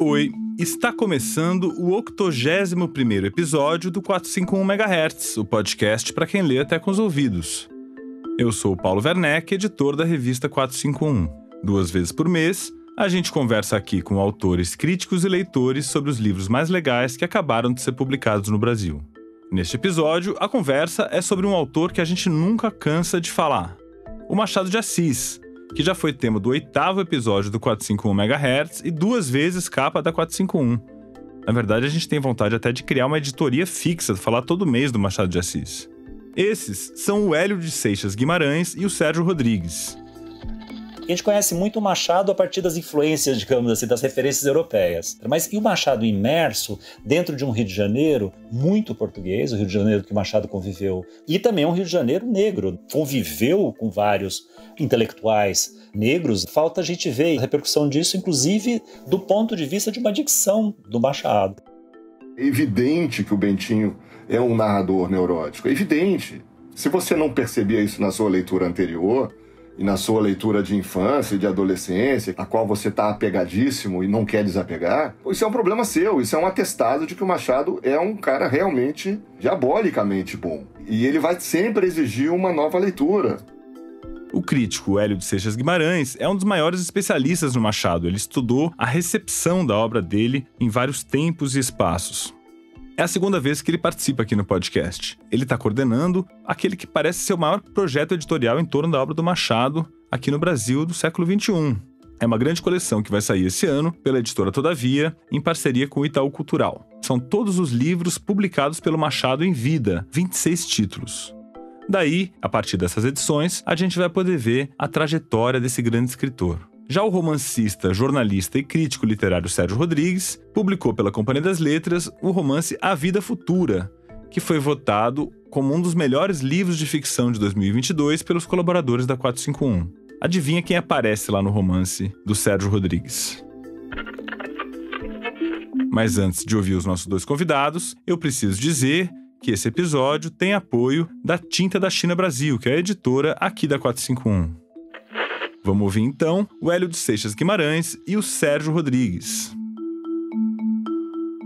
Oi, está começando o 81 episódio do 451 MHz, o podcast para quem lê até com os ouvidos. Eu sou o Paulo Werneck, editor da revista 451. Duas vezes por mês, a gente conversa aqui com autores, críticos e leitores sobre os livros mais legais que acabaram de ser publicados no Brasil. Neste episódio, a conversa é sobre um autor que a gente nunca cansa de falar: o Machado de Assis, que já foi tema do oitavo episódio do 451 MHz e duas vezes capa da 451. Na verdade, a gente tem vontade até de criar uma editoria fixa, falar todo mês do Machado de Assis. Esses são o Hélio de Seixas Guimarães e o Sérgio Rodrigues. A gente conhece muito o Machado a partir das influências, digamos assim, das referências europeias. Mas e o Machado imerso dentro de um Rio de Janeiro muito português, o Rio de Janeiro que o Machado conviveu, e também um Rio de Janeiro negro, conviveu com vários intelectuais negros. Falta a gente ver a repercussão disso, inclusive do ponto de vista de uma dicção do Machado. É evidente que o Bentinho é um narrador neurótico, é evidente. Se você não percebia isso na sua leitura anterior, e na sua leitura de infância e de adolescência, a qual você está apegadíssimo e não quer desapegar, isso é um problema seu, isso é um atestado de que o Machado é um cara realmente diabolicamente bom. E ele vai sempre exigir uma nova leitura. O crítico Hélio de Seixas Guimarães é um dos maiores especialistas no Machado. Ele estudou a recepção da obra dele em vários tempos e espaços. É a segunda vez que ele participa aqui no podcast. Ele está coordenando aquele que parece ser o maior projeto editorial em torno da obra do Machado aqui no Brasil do século XXI. É uma grande coleção que vai sair esse ano pela editora Todavia, em parceria com o Itaú Cultural. São todos os livros publicados pelo Machado em vida, 26 títulos. Daí, a partir dessas edições, a gente vai poder ver a trajetória desse grande escritor. Já o romancista, jornalista e crítico literário Sérgio Rodrigues publicou pela Companhia das Letras o romance A Vida Futura, que foi votado como um dos melhores livros de ficção de 2022 pelos colaboradores da 451. Adivinha quem aparece lá no romance do Sérgio Rodrigues? Mas antes de ouvir os nossos dois convidados, eu preciso dizer que esse episódio tem apoio da Tinta da China Brasil, que é a editora aqui da 451. Vamos ouvir então o Hélio de Seixas Guimarães e o Sérgio Rodrigues.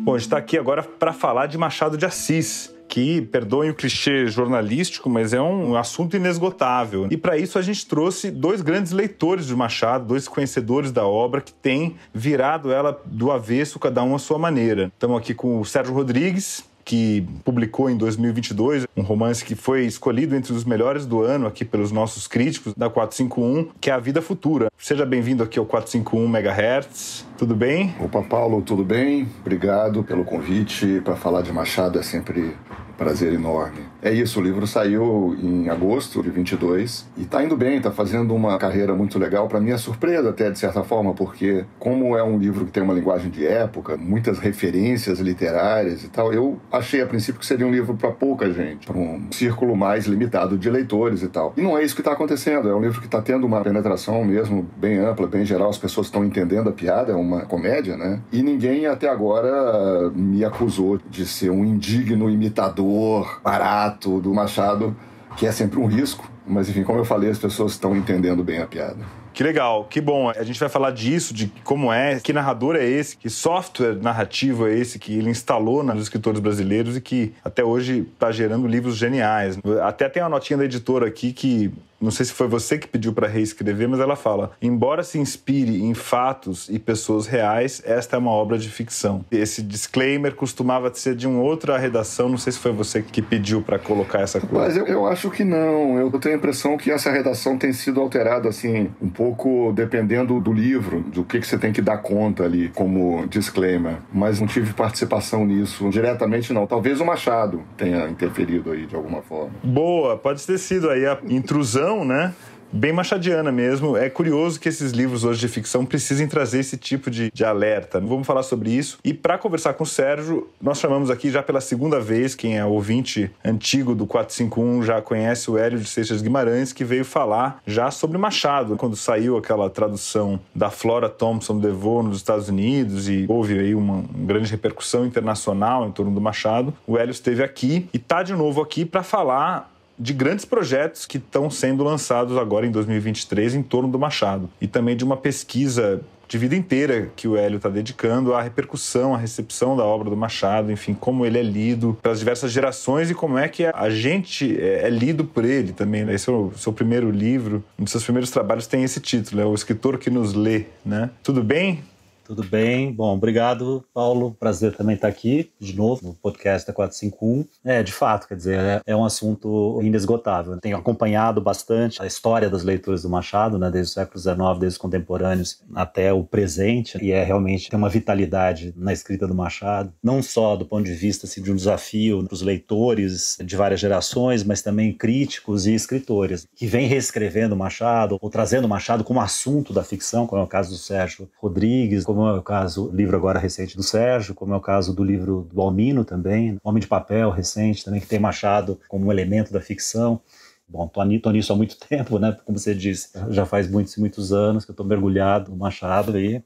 Bom, a gente está aqui agora para falar de Machado de Assis, que, perdoem o clichê jornalístico, mas é um assunto inesgotável. E para isso a gente trouxe dois grandes leitores de Machado, dois conhecedores da obra que têm virado ela do avesso, cada um à sua maneira. Estamos aqui com o Sérgio Rodrigues, que publicou em 2022 um romance que foi escolhido entre os melhores do ano aqui pelos nossos críticos da 451, que é A Vida Futura. Seja bem-vindo aqui ao 451 MHz. Tudo bem? Opa, Paulo, tudo bem? Obrigado pelo convite. Para falar de Machado é sempre prazer enorme. É isso, o livro saiu em agosto de 22 e está indo bem, está fazendo uma carreira muito legal. Para mim é surpresa até, de certa forma, porque como é um livro que tem uma linguagem de época, muitas referências literárias e tal, eu achei a princípio que seria um livro para pouca gente, para um círculo mais limitado de leitores e tal. E não é isso que está acontecendo, é um livro que está tendo uma penetração mesmo bem ampla, bem geral, as pessoas estão entendendo a piada, é uma comédia, né? E ninguém até agora me acusou de ser um indigno imitador calor barato do Machado, que é sempre um risco. Mas, enfim, como eu falei, as pessoas estão entendendo bem a piada. Que legal, que bom. A gente vai falar disso, de como é, que narrador é esse, que software narrativo é esse que ele instalou nos escritores brasileiros e que até hoje está gerando livros geniais. Até tem uma notinha da editora aqui que não sei se foi você que pediu para reescrever, mas ela fala: embora se inspire em fatos e pessoas reais, esta é uma obra de ficção. Esse disclaimer costumava ser de uma outra redação, não sei se foi você que pediu para colocar essa coisa. Mas eu, eu, acho que não. Eu tenho a impressão que essa redação tem sido alterada, assim, um pouco dependendo do livro, do que, que você tem que dar conta ali como disclaimer. Mas não tive participação nisso diretamente, não. Talvez o Machado tenha interferido aí de alguma forma. Boa, pode ter sido aí a intrusão ficção, né? bem machadiana mesmo. É curioso que esses livros hoje de ficção precisem trazer esse tipo de, de alerta. Vamos falar sobre isso. E para conversar com o Sérgio, nós chamamos aqui já pela segunda vez, quem é ouvinte antigo do 451 já conhece o Hélio de Seixas Guimarães, que veio falar já sobre Machado, quando saiu aquela tradução da Flora Thompson DeVoe nos Estados Unidos e houve aí uma, uma grande repercussão internacional em torno do Machado. O Hélio esteve aqui e está de novo aqui para falar de grandes projetos que estão sendo lançados agora em 2023 em torno do Machado e também de uma pesquisa de vida inteira que o Hélio está dedicando à repercussão, à recepção da obra do Machado, enfim, como ele é lido pelas diversas gerações e como é que a gente é, é lido por ele também. Né? Esse é o seu primeiro livro, um dos seus primeiros trabalhos tem esse título, é O Escritor que Nos Lê, né? Tudo bem? Tudo bem? Bom, obrigado, Paulo. Prazer também estar aqui de novo no podcast da 451. É, de fato, quer dizer, é, é, um assunto inesgotável. Tenho acompanhado bastante a história das leituras do Machado, né, desde o século XIX, desde os contemporâneos até o presente, e é realmente tem uma vitalidade na escrita do Machado, não só do ponto de vista assim, de um desafio para os leitores de várias gerações, mas também críticos e escritores que vêm reescrevendo Machado ou trazendo Machado como assunto da ficção, como é o caso do Sérgio Rodrigues, como como é o caso, livro agora recente do Sérgio, como é o caso do livro do Almino também, Homem de Papel, recente também, que tem Machado como um elemento da ficção. Bom, estou nisso há muito tempo, né? Como você disse, já faz muitos muitos anos que eu estou mergulhado no Machado aí.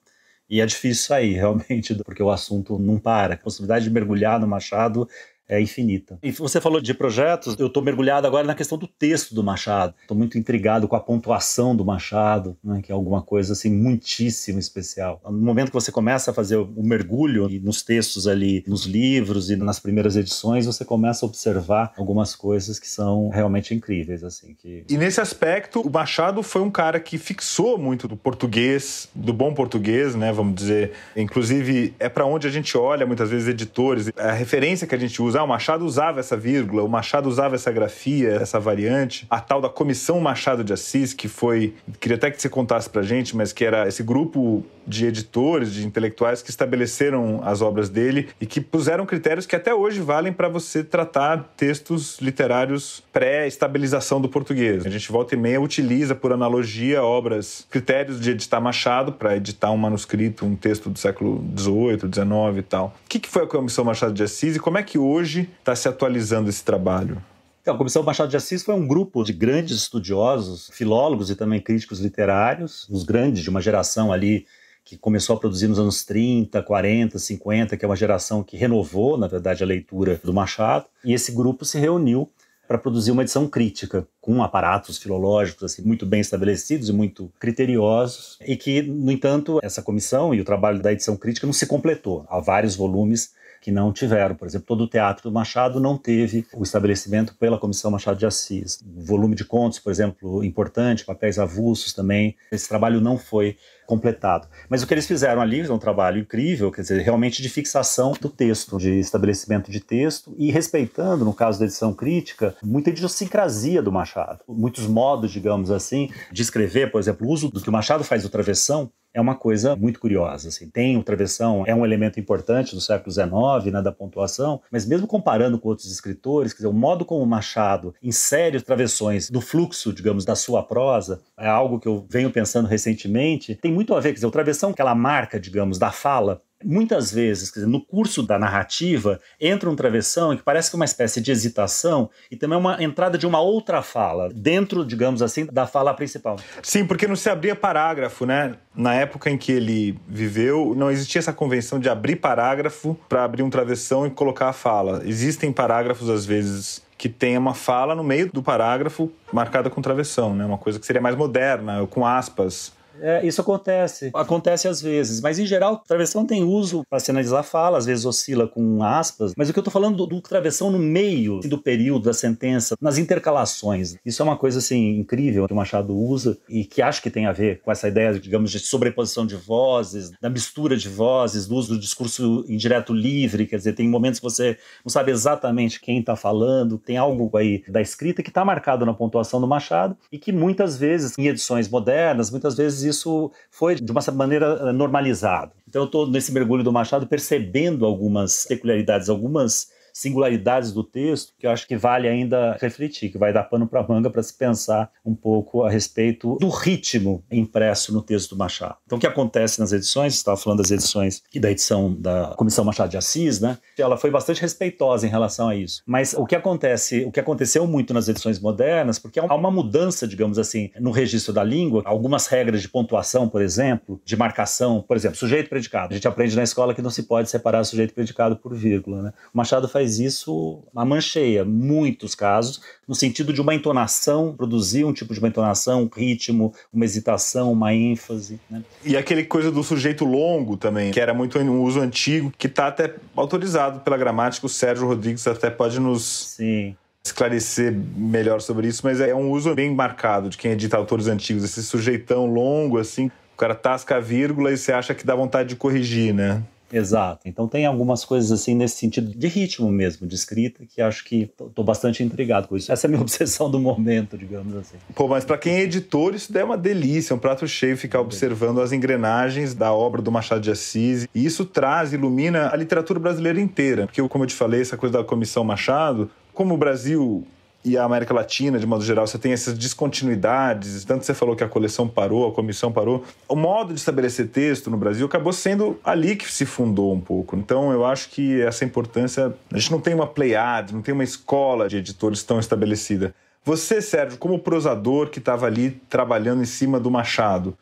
E é difícil sair, realmente, porque o assunto não para. A possibilidade de mergulhar no Machado é infinita. E você falou de projetos, eu estou mergulhado agora na questão do texto do Machado. Estou muito intrigado com a pontuação do Machado, né, que é alguma coisa assim muitíssimo especial. No momento que você começa a fazer o mergulho nos textos ali, nos livros e nas primeiras edições, você começa a observar algumas coisas que são realmente incríveis, assim. Que... E nesse aspecto, o Machado foi um cara que fixou muito do português, do bom português, né? Vamos dizer, inclusive é para onde a gente olha muitas vezes editores, é a referência que a gente usa usar, o Machado usava essa vírgula, o Machado usava essa grafia, essa variante, a tal da Comissão Machado de Assis, que foi, queria até que você contasse pra gente, mas que era esse grupo de editores, de intelectuais que estabeleceram as obras dele e que puseram critérios que até hoje valem para você tratar textos literários pré-estabilização do português. A gente volta e meia utiliza por analogia obras, critérios de editar Machado para editar um manuscrito, um texto do século XVIII, XIX e tal. O que, foi a Comissão Machado de Assis e como é que hoje está se atualizando esse trabalho? Então, a Comissão Machado de Assis foi um grupo de grandes estudiosos, filólogos e também críticos literários, os grandes de uma geração ali que começou a produzir nos anos 30, 40, 50, que é uma geração que renovou, na verdade, a leitura do Machado. E esse grupo se reuniu para produzir uma edição crítica, com aparatos filológicos assim, muito bem estabelecidos e muito criteriosos, e que, no entanto, essa comissão e o trabalho da edição crítica não se completou. Há vários volumes que não tiveram. Por exemplo, todo o Teatro do Machado não teve o estabelecimento pela Comissão Machado de Assis. O volume de contos, por exemplo, importante, papéis avulsos também. Esse trabalho não foi completado. Mas o que eles fizeram ali é um trabalho incrível, quer dizer, realmente de fixação do texto, de estabelecimento de texto e respeitando, no caso da edição crítica, muita idiosincrasia do Machado, muitos modos, digamos assim, de escrever, por exemplo, o uso do que o Machado faz do travessão é uma coisa muito curiosa. Assim. Tem o travessão, é um elemento importante do século XIX, né, da pontuação, mas mesmo comparando com outros escritores, quer dizer, o modo como Machado insere os travessões do fluxo, digamos, da sua prosa, é algo que eu venho pensando recentemente, tem muito a ver, quer dizer, o travessão, aquela marca, digamos, da fala, muitas vezes, dizer, no curso da narrativa, entra um travessão que parece que é uma espécie de hesitação e também é uma entrada de uma outra fala, dentro, digamos assim, da fala principal. Sim, porque não se abria parágrafo, né? Na época em que ele viveu, não existia essa convenção de abrir parágrafo para abrir um travessão e colocar a fala. Existem parágrafos, às vezes, que tem uma fala no meio do parágrafo marcada com travessão, né? Uma coisa que seria mais moderna, com aspas é, isso acontece. Acontece às vezes. Mas, em geral, travessão tem uso para sinalizar fala, às vezes oscila com aspas. Mas o que eu estou falando do, do, travessão no meio assim, do período da sentença, nas intercalações. Isso é uma coisa, assim, incrível que o Machado usa e que acho que tem a ver com essa ideia, digamos, de sobreposição de vozes, da mistura de vozes, do uso do discurso indireto livre. Quer dizer, tem momentos que você não sabe exatamente quem está falando. Tem algo aí da escrita que está marcado na pontuação do Machado e que muitas vezes, em edições modernas, muitas vezes isso foi de uma maneira eh, normalizado. Então eu estou nesse mergulho do Machado percebendo algumas peculiaridades, algumas singularidades do texto que eu acho que vale ainda refletir, que vai dar pano para manga para se pensar um pouco a respeito do ritmo impresso no texto do Machado. Então, o que acontece nas edições? Estava falando das edições e da edição da Comissão Machado de Assis, né? Ela foi bastante respeitosa em relação a isso. Mas o que acontece, o que aconteceu muito nas edições modernas, porque há uma mudança, digamos assim, no registro da língua, algumas regras de pontuação, por exemplo, de marcação, por exemplo, sujeito predicado. A gente aprende na escola que não se pode separar sujeito predicado por vírgula, né? O Machado faz faz isso a mancheia, muitos casos, no sentido de uma entonação, produzir um tipo de uma entonação, um ritmo, uma hesitação, uma ênfase. Né? E aquele coisa do sujeito longo também, que era muito um uso antigo, que está até autorizado pela gramática, o Sérgio Rodrigues até pode nos. Sim esclarecer melhor sobre isso, mas é um uso bem marcado de quem edita autores antigos, esse sujeitão longo, assim, o cara tasca a vírgula e você acha que dá vontade de corrigir, né? Exato. Então tem algumas coisas assim nesse sentido de ritmo mesmo, de escrita, que acho que estou bastante intrigado com isso. Essa é a minha obsessão do momento, digamos assim. Pô, mas para quem é editor, isso é uma delícia, é um prato cheio ficar observando as engrenagens da obra do Machado de Assis. E isso traz, ilumina a literatura brasileira inteira. Porque, como eu te falei, essa coisa da comissão Machado, como o Brasil e a América Latina, de modo geral, você tem essas descontinuidades, tanto você falou que a coleção parou, a comissão parou. O modo de estabelecer texto no Brasil acabou sendo ali que se fundou um pouco. Então, eu acho que essa importância. A gente não tem uma pleiade, não tem uma escola de editores tão estabelecida. Você, Sérgio, como prosador que estava ali trabalhando em cima do Machado,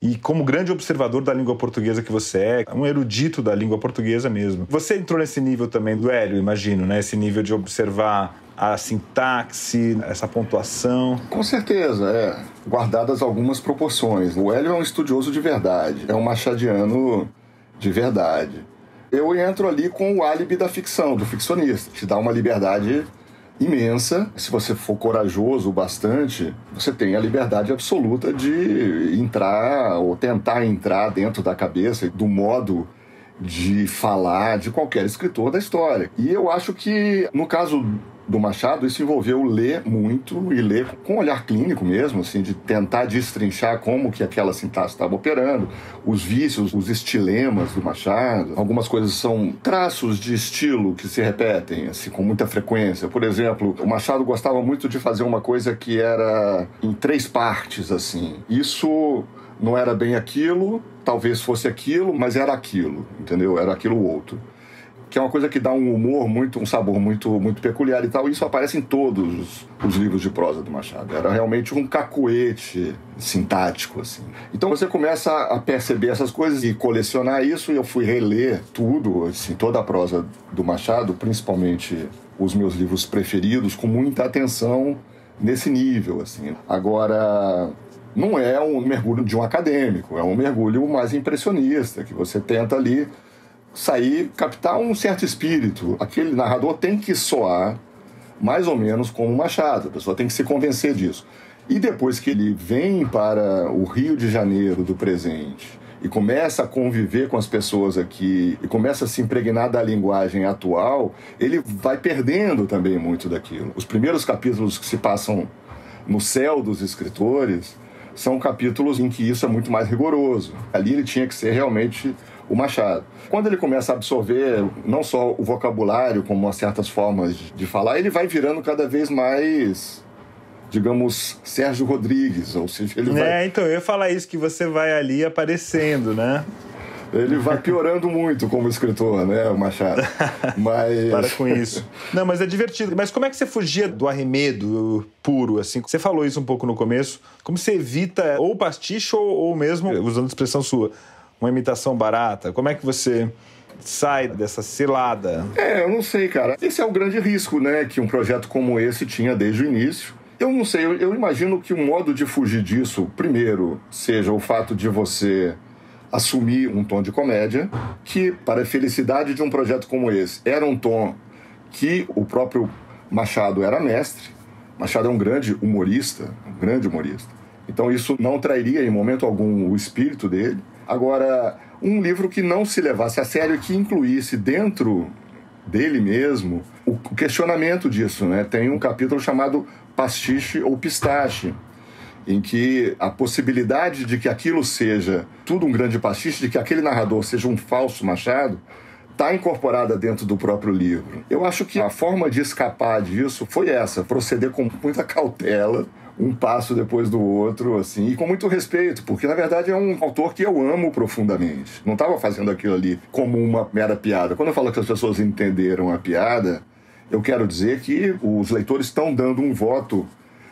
e como grande observador da língua portuguesa que você é, um erudito da língua portuguesa mesmo. Você entrou nesse nível também do Hélio, imagino, né? Esse nível de observar a sintaxe, essa pontuação. Com certeza, é. Guardadas algumas proporções. O Hélio é um estudioso de verdade, é um machadiano de verdade. Eu entro ali com o álibi da ficção, do ficcionista. Te dá uma liberdade imensa. Se você for corajoso o bastante, você tem a liberdade absoluta de entrar ou tentar entrar dentro da cabeça do modo de falar de qualquer escritor da história. E eu acho que no caso do Machado, isso envolveu ler muito e ler com um olhar clínico mesmo, assim, de tentar destrinchar como que aquela sintaxe estava operando, os vícios, os estilemas do Machado. Algumas coisas são traços de estilo que se repetem, assim, com muita frequência. Por exemplo, o Machado gostava muito de fazer uma coisa que era em três partes, assim. Isso não era bem aquilo, talvez fosse aquilo, mas era aquilo, entendeu? Era aquilo outro que é uma coisa que dá um humor muito, um sabor muito, muito peculiar e tal. E isso aparece em todos os livros de prosa do Machado. Era realmente um cacuete sintático, assim. Então você começa a perceber essas coisas e colecionar isso. E eu fui reler tudo, assim, toda a prosa do Machado, principalmente os meus livros preferidos, com muita atenção nesse nível, assim. Agora, não é um mergulho de um acadêmico, é um mergulho mais impressionista, que você tenta ali sair, captar um certo espírito. Aquele narrador tem que soar mais ou menos como Machado, a pessoa tem que se convencer disso. E depois que ele vem para o Rio de Janeiro do presente e começa a conviver com as pessoas aqui e começa a se impregnar da linguagem atual, ele vai perdendo também muito daquilo. Os primeiros capítulos que se passam no céu dos escritores são capítulos em que isso é muito mais rigoroso. Ali ele tinha que ser realmente o Machado. Quando ele começa a absorver não só o vocabulário, como certas formas de falar, ele vai virando cada vez mais digamos, Sérgio Rodrigues, ou seja, ele é, vai... É, então, eu ia falar isso, que você vai ali aparecendo, né? Ele vai piorando muito como escritor, né, o Machado? Mas... Para com isso. Não, mas é divertido. Mas como é que você fugia do arremedo puro, assim? Você falou isso um pouco no começo. Como você evita ou pasticho ou, ou mesmo, usando a expressão sua, uma imitação barata? Como é que você sai dessa cilada? É, eu não sei, cara. Esse é o grande risco, né, que um projeto como esse tinha desde o início. Eu não sei, eu, imagino que o um modo de fugir disso, primeiro, seja o fato de você assumir um tom de comédia, que, para a felicidade de um projeto como esse, era um tom que o próprio Machado era mestre. Machado é um grande humorista, um grande humorista. Então isso não trairia em momento algum o espírito dele. Agora, um livro que não se levasse a sério e que incluísse dentro dele mesmo o questionamento disso, né? Tem um capítulo chamado Pastiche ou Pistache, em que a possibilidade de que aquilo seja tudo um grande pastiche, de que aquele narrador seja um falso Machado, está incorporada dentro do próprio livro. Eu acho que a forma de escapar disso foi essa: proceder com muita cautela, um passo depois do outro, assim, e com muito respeito, porque na verdade é um autor que eu amo profundamente. Não estava fazendo aquilo ali como uma mera piada. Quando eu falo que as pessoas entenderam a piada, eu quero dizer que os leitores estão dando um voto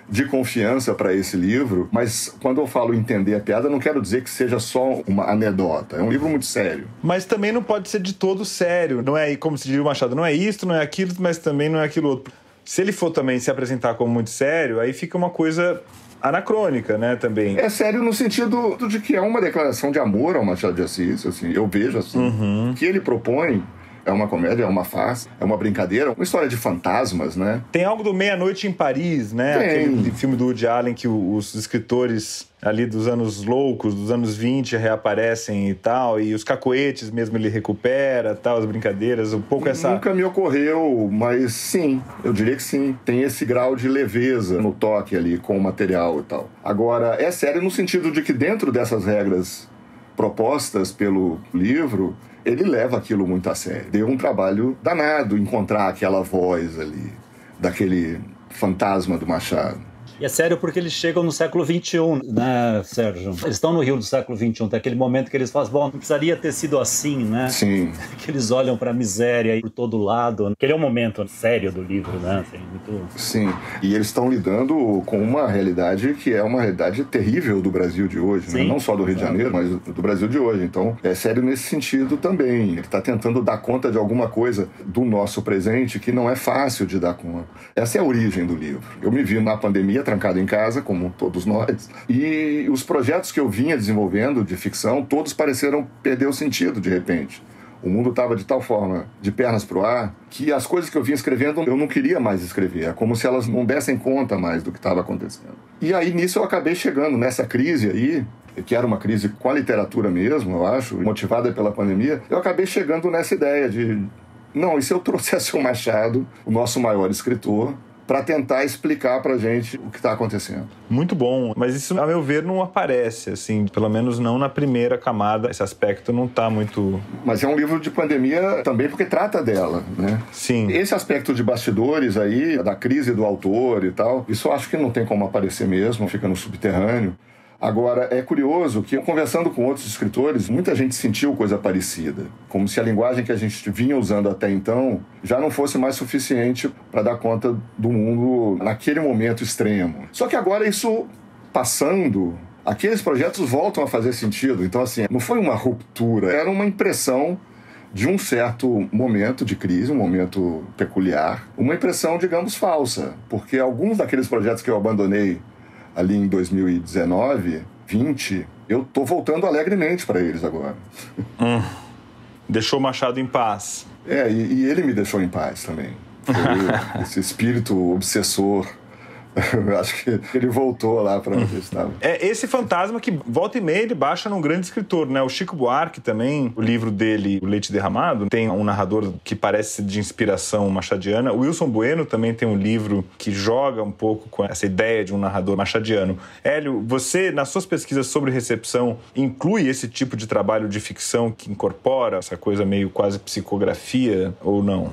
de confiança para esse livro, mas quando eu falo entender a piada, não quero dizer que seja só uma anedota. É um livro muito sério. Mas também não pode ser de todo sério, não é? Como se diria o Machado, não é isto, não é aquilo, mas também não é aquilo outro. Se ele for também se apresentar como muito sério, aí fica uma coisa anacrônica, né, também. É sério no sentido de que é uma declaração de amor ao Machado de Assis, assim, eu vejo assim, uhum. que ele propõe é uma comédia, é uma farsa, é uma brincadeira, uma história de fantasmas, né? Tem algo do Meia-Noite em Paris, né? Tem. Aquele filme do Woody Allen que os escritores ali dos anos loucos, dos anos 20 reaparecem e tal, e os cacoetes mesmo ele recupera, tal, as brincadeiras, um pouco essa... Nunca me ocorreu, mas sim, eu diria que sim. Tem esse grau de leveza no toque ali com o material e tal. Agora, é sério no sentido de que dentro dessas regras propostas pelo livro, ele leva aquilo muito a sério. Deu um trabalho danado encontrar aquela voz ali, daquele fantasma do Machado. E é sério porque eles chegam no século XXI, né, Sérgio? Eles estão no Rio do século XXI, daquele momento que eles falam, bom, não precisaria ter sido assim, né? Sim. Que eles olham para a miséria por todo lado. Né? Aquele é o um momento sério do livro, né? Assim, muito... Sim. E eles estão lidando com uma realidade que é uma realidade terrível do Brasil de hoje, né? não só do Rio de Janeiro, mas do Brasil de hoje. Então, é sério nesse sentido também. Ele está tentando dar conta de alguma coisa do nosso presente que não é fácil de dar conta. Essa é a origem do livro. Eu me vi na pandemia trancado em casa, como todos nós. E os projetos que eu vinha desenvolvendo de ficção, todos pareceram perder o sentido de repente. O mundo estava de tal forma de pernas para o ar que as coisas que eu vinha escrevendo eu não queria mais escrever. É como se elas não dessem conta mais do que estava acontecendo. E aí nisso eu acabei chegando nessa crise aí, que era uma crise com a literatura mesmo, eu acho, motivada pela pandemia. Eu acabei chegando nessa ideia de não, e se eu trouxesse o Machado, o nosso maior escritor, para tentar explicar para gente o que está acontecendo. Muito bom, mas isso, a meu ver, não aparece, assim, pelo menos não na primeira camada, esse aspecto não está muito. Mas é um livro de pandemia também porque trata dela, né? Sim. Esse aspecto de bastidores aí, da crise do autor e tal, isso acho que não tem como aparecer mesmo, fica no subterrâneo. Agora, é curioso que, conversando com outros escritores, muita gente sentiu coisa parecida, como se a linguagem que a gente vinha usando até então já não fosse mais suficiente para dar conta do mundo naquele momento extremo. Só que agora isso passando, aqueles projetos voltam a fazer sentido. Então, assim, não foi uma ruptura, era uma impressão de um certo momento de crise, um momento peculiar, uma impressão, digamos, falsa, porque alguns daqueles projetos que eu abandonei ali em 2019, 20, eu tô voltando alegremente para eles agora. Hum, deixou o Machado em paz. É, e, e ele me deixou em paz também. esse espírito obsessor eu acho que ele voltou lá para onde estava. É esse fantasma que volta e meia ele baixa num grande escritor, né? O Chico Buarque também, o livro dele, O Leite Derramado, tem um narrador que parece de inspiração machadiana. O Wilson Bueno também tem um livro que joga um pouco com essa ideia de um narrador machadiano. Hélio, você, nas suas pesquisas sobre recepção, inclui esse tipo de trabalho de ficção que incorpora essa coisa meio quase psicografia ou não?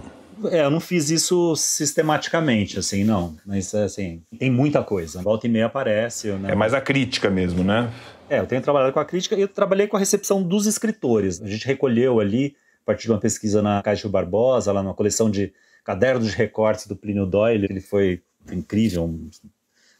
É, eu não fiz isso sistematicamente, assim, não. Mas, assim, tem muita coisa. Volta e meia aparece. Né? É mais a crítica mesmo, né? É, eu tenho trabalhado com a crítica e eu trabalhei com a recepção dos escritores. A gente recolheu ali, a partir de uma pesquisa na Caixa Barbosa, lá numa coleção de cadernos de recortes do Plínio Doyle. Ele foi incrível, um,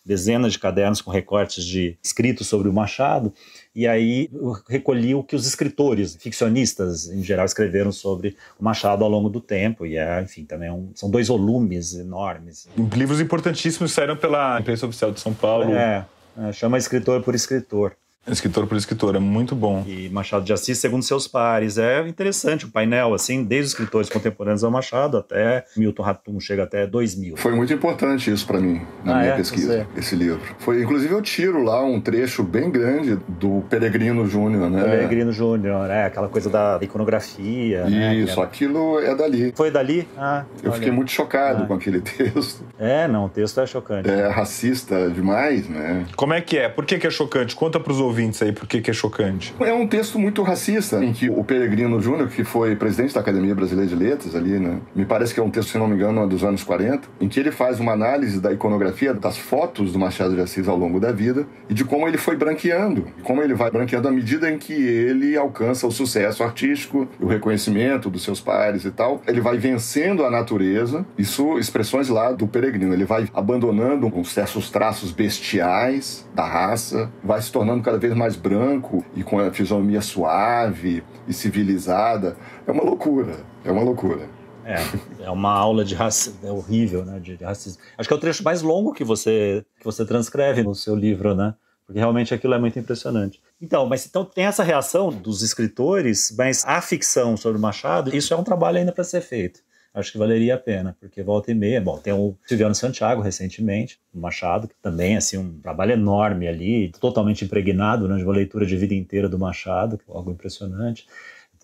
dezenas de cadernos com recortes de escritos sobre o Machado e aí recolhi o que os escritores, ficcionistas em geral, escreveram sobre o Machado ao longo do tempo, e é, enfim, também é um, são dois volumes enormes. Livros importantíssimos saíram pela imprensa oficial de São Paulo. É, é chama escritor por escritor. Escritor por escritor, é muito bom. E Machado de Assis, segundo seus pares. É interessante o painel, assim, desde os escritores contemporâneos ao Machado até Milton Ratum, chega até 2000. Foi muito importante isso para mim, na ah, minha é? pesquisa, Você... esse livro. Foi, inclusive, eu tiro lá um trecho bem grande do Peregrino Júnior, né? Peregrino Júnior, é, aquela coisa da iconografia. Né, isso, né? aquilo é dali. Foi dali? Ah, eu fiquei muito chocado ah. com aquele texto. É, não, o texto é chocante. É racista demais, né? Como é que é? Por que, que é chocante? Conta pros ouvintes ouvintes aí por que é chocante. É um texto muito racista, em que o Peregrino Júnior, que foi presidente da Academia Brasileira de Letras ali, né? Me parece que é um texto, se não me engano, é dos anos 40, em que ele faz uma análise da iconografia das fotos do Machado de Assis ao longo da vida e de como ele foi branqueando, como ele vai branqueando à medida em que ele alcança o sucesso artístico, o reconhecimento dos seus pares e tal. Ele vai vencendo a natureza, isso expressões lá do Peregrino, ele vai abandonando uns certos traços bestiais da raça, vai se tornando cada vez mais branco e com a fisionomia suave e civilizada. É uma loucura, é uma loucura. É, é uma aula de racismo, é horrível, né, de racismo. Acho que é o trecho mais longo que você, que você transcreve no seu livro, né? Porque realmente aquilo é muito impressionante. Então, mas então tem essa reação dos escritores, mas a ficção sobre o Machado, isso é um trabalho ainda para ser feito acho que valeria a pena, porque volta e meia, bom, tem o Silviano Santiago recentemente, o Machado, que também, assim, um trabalho enorme ali, totalmente impregnado, né, de uma leitura de vida inteira do Machado, é algo impressionante.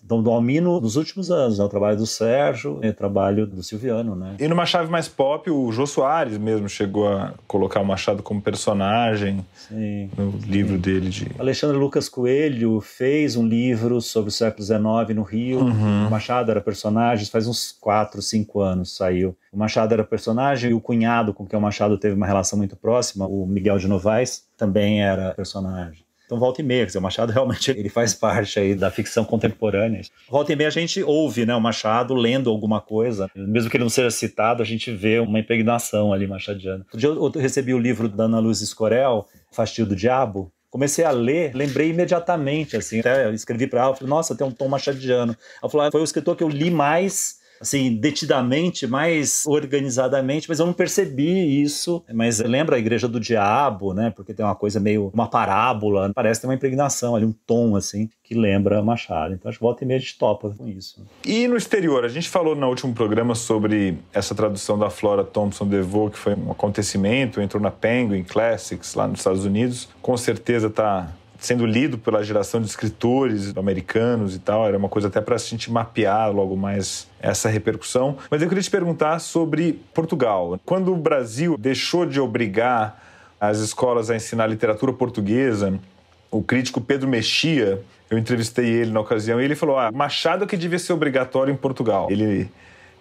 Então, domino nos últimos anos, né? O trabalho do Sérgio e o trabalho do Silviano, né? E numa chave mais pop, o Jô Soares mesmo chegou a colocar o Machado como personagem sim, no sim. livro dele. De... Alexandre Lucas Coelho fez um livro sobre o século XIX no Rio. Uhum. O Machado era personagem, faz uns 4, 5 anos saiu. O Machado era personagem e o cunhado com quem o Machado teve uma relação muito próxima, o Miguel de Novaes, também era personagem. Então, volta e meia, quer dizer, o Machado realmente ele faz parte aí da ficção contemporânea. Volta e meia a gente ouve, né, o Machado lendo alguma coisa, mesmo que ele não seja citado, a gente vê uma impregnação ali machadiana. Outro dia eu recebi o livro da Ana Luz Escorel, Fastio do Diabo, comecei a ler, lembrei imediatamente, assim, até escrevi para ela, falei, nossa, tem um tom machadiano. Ela falou, ah, foi o escritor que eu li mais assim, detidamente, mais organizadamente, mas eu não percebi isso. Mas lembra a igreja do diabo, né? Porque tem uma coisa meio uma parábola, parece ter uma impregnação ali, um tom assim, que lembra Machado. Então acho que volta e meia a gente topa com isso. E no exterior, a gente falou no último programa sobre essa tradução da Flora Thompson DeVoe, que foi um acontecimento, entrou na Penguin Classics lá nos Estados Unidos. Com certeza tá sendo lido pela geração de escritores americanos e tal. Era uma coisa até para a gente mapear logo mais essa repercussão. Mas eu queria te perguntar sobre Portugal. Quando o Brasil deixou de obrigar as escolas a ensinar literatura portuguesa, o crítico Pedro Mexia, eu entrevistei ele na ocasião e ele falou: "Ah, Machado é que devia ser obrigatório em Portugal". Ele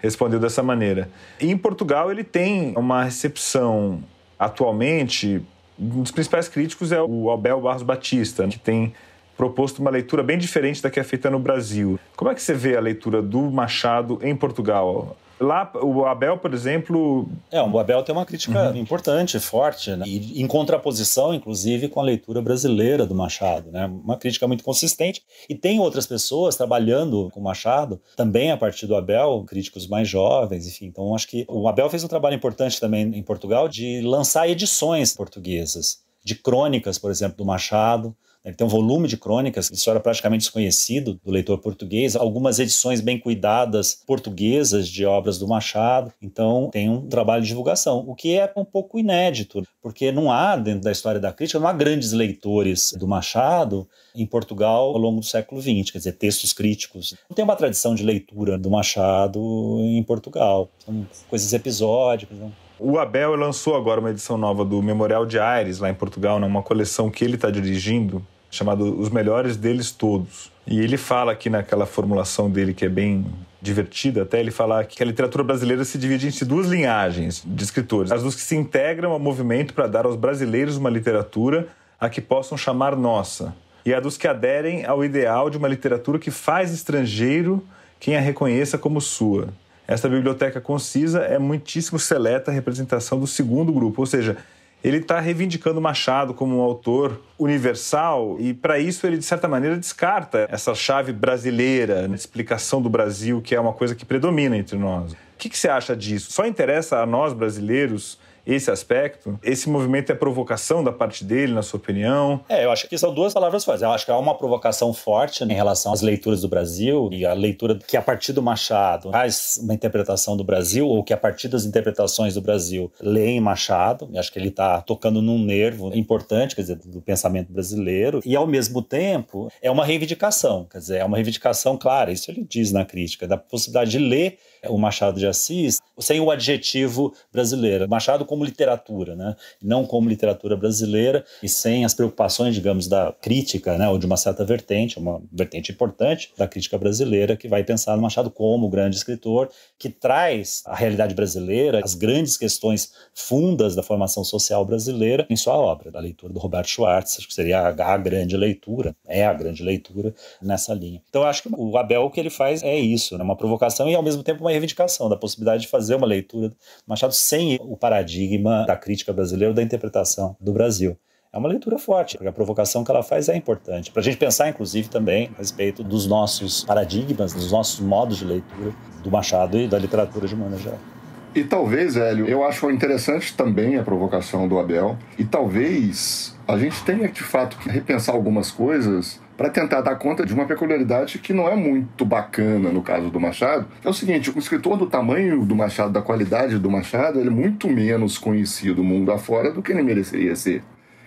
respondeu dessa maneira. E em Portugal ele tem uma recepção atualmente um dos principais críticos é o Abel Barros Batista, que tem proposto uma leitura bem diferente da que é feita no Brasil. Como é que você vê a leitura do Machado em Portugal? Lá, o Abel, por exemplo. É, o Abel tem uma crítica uhum. importante, forte, né? e em contraposição, inclusive, com a leitura brasileira do Machado. Né? Uma crítica muito consistente. E tem outras pessoas trabalhando com o Machado, também a partir do Abel, críticos mais jovens, enfim. Então, acho que o Abel fez um trabalho importante também em Portugal de lançar edições portuguesas, de crônicas, por exemplo, do Machado ele tem um volume de crônicas, isso era praticamente desconhecido do leitor português, algumas edições bem cuidadas portuguesas de obras do Machado. Então, tem um trabalho de divulgação, o que é um pouco inédito, porque não há, dentro da história da crítica, não há grandes leitores do Machado em Portugal ao longo do século XX, quer dizer, textos críticos. Não tem uma tradição de leitura do Machado em Portugal, são coisas episódicas. Não? O Abel lançou agora uma edição nova do Memorial de Aires, lá em Portugal, né? uma coleção que ele está dirigindo, chamado Os Melhores Deles Todos. E ele fala aqui naquela formulação dele que é bem divertida, até ele falar que a literatura brasileira se divide em duas linhagens de escritores. As dos que se integram ao movimento para dar aos brasileiros uma literatura a que possam chamar nossa. E a dos que aderem ao ideal de uma literatura que faz estrangeiro quem a reconheça como sua. Esta biblioteca concisa é muitíssimo seleta representação do segundo grupo, ou seja, ele está reivindicando Machado como um autor universal e, para isso, ele, de certa maneira, descarta essa chave brasileira, na explicação do Brasil, que é uma coisa que predomina entre nós. O que, que você acha disso? Só interessa a nós brasileiros esse aspecto? Esse movimento é provocação da parte dele, na sua opinião? É, eu acho que são duas palavras fortes. Eu acho que há uma provocação forte em relação às leituras do Brasil e a leitura que, a partir do Machado, faz uma interpretação do Brasil, ou que, a partir das interpretações do Brasil, leem Machado. Eu acho que ele está tocando num nervo importante, quer dizer, do pensamento brasileiro. E, ao mesmo tempo, é uma reivindicação, quer dizer, é uma reivindicação clara, isso ele diz na crítica, da possibilidade de ler o Machado de Assis, sem o adjetivo brasileira. Machado como literatura, né? não como literatura brasileira, e sem as preocupações, digamos, da crítica, né? ou de uma certa vertente, uma vertente importante da crítica brasileira, que vai pensar no Machado como o grande escritor, que traz a realidade brasileira, as grandes questões fundas da formação social brasileira em sua obra, da leitura do Roberto Schwartz, acho que seria a, grande leitura, é a grande leitura nessa linha. Então, acho que o Abel, o que ele faz é isso, né? uma provocação e, ao mesmo tempo, uma uma reivindicação da possibilidade de fazer uma leitura do Machado sem o paradigma da crítica brasileira ou da interpretação do Brasil. É uma leitura forte, porque a provocação que ela faz é importante. Para a gente pensar, inclusive, também a respeito dos nossos paradigmas, dos nossos modos de leitura do Machado e da literatura de maneira geral. E talvez, Hélio, eu acho interessante também a provocação do Abel. E talvez a gente tenha de fato que repensar algumas coisas para tentar dar conta de uma peculiaridade que não é muito bacana no caso do Machado. É o seguinte, o escritor do tamanho do Machado, da qualidade do Machado, ele é muito menos conhecido mundo afora do que ele mereceria ser.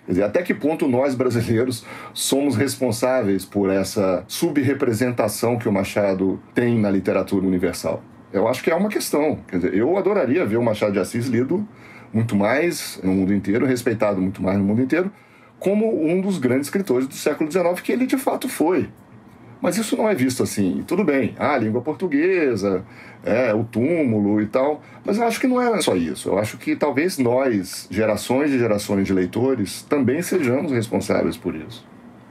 Quer dizer, até que ponto nós brasileiros somos responsáveis por essa subrepresentação que o Machado tem na literatura universal? Eu acho que é uma questão. Quer dizer, eu adoraria ver o Machado de Assis lido muito mais no mundo inteiro, respeitado muito mais no mundo inteiro, como um dos grandes escritores do século XIX, que ele de fato foi. Mas isso não é visto assim. Tudo bem, ah, a ah, língua portuguesa, é, o túmulo e tal. Mas eu acho que não é só isso. Eu acho que talvez nós, gerações e gerações de leitores, também sejamos responsáveis por isso.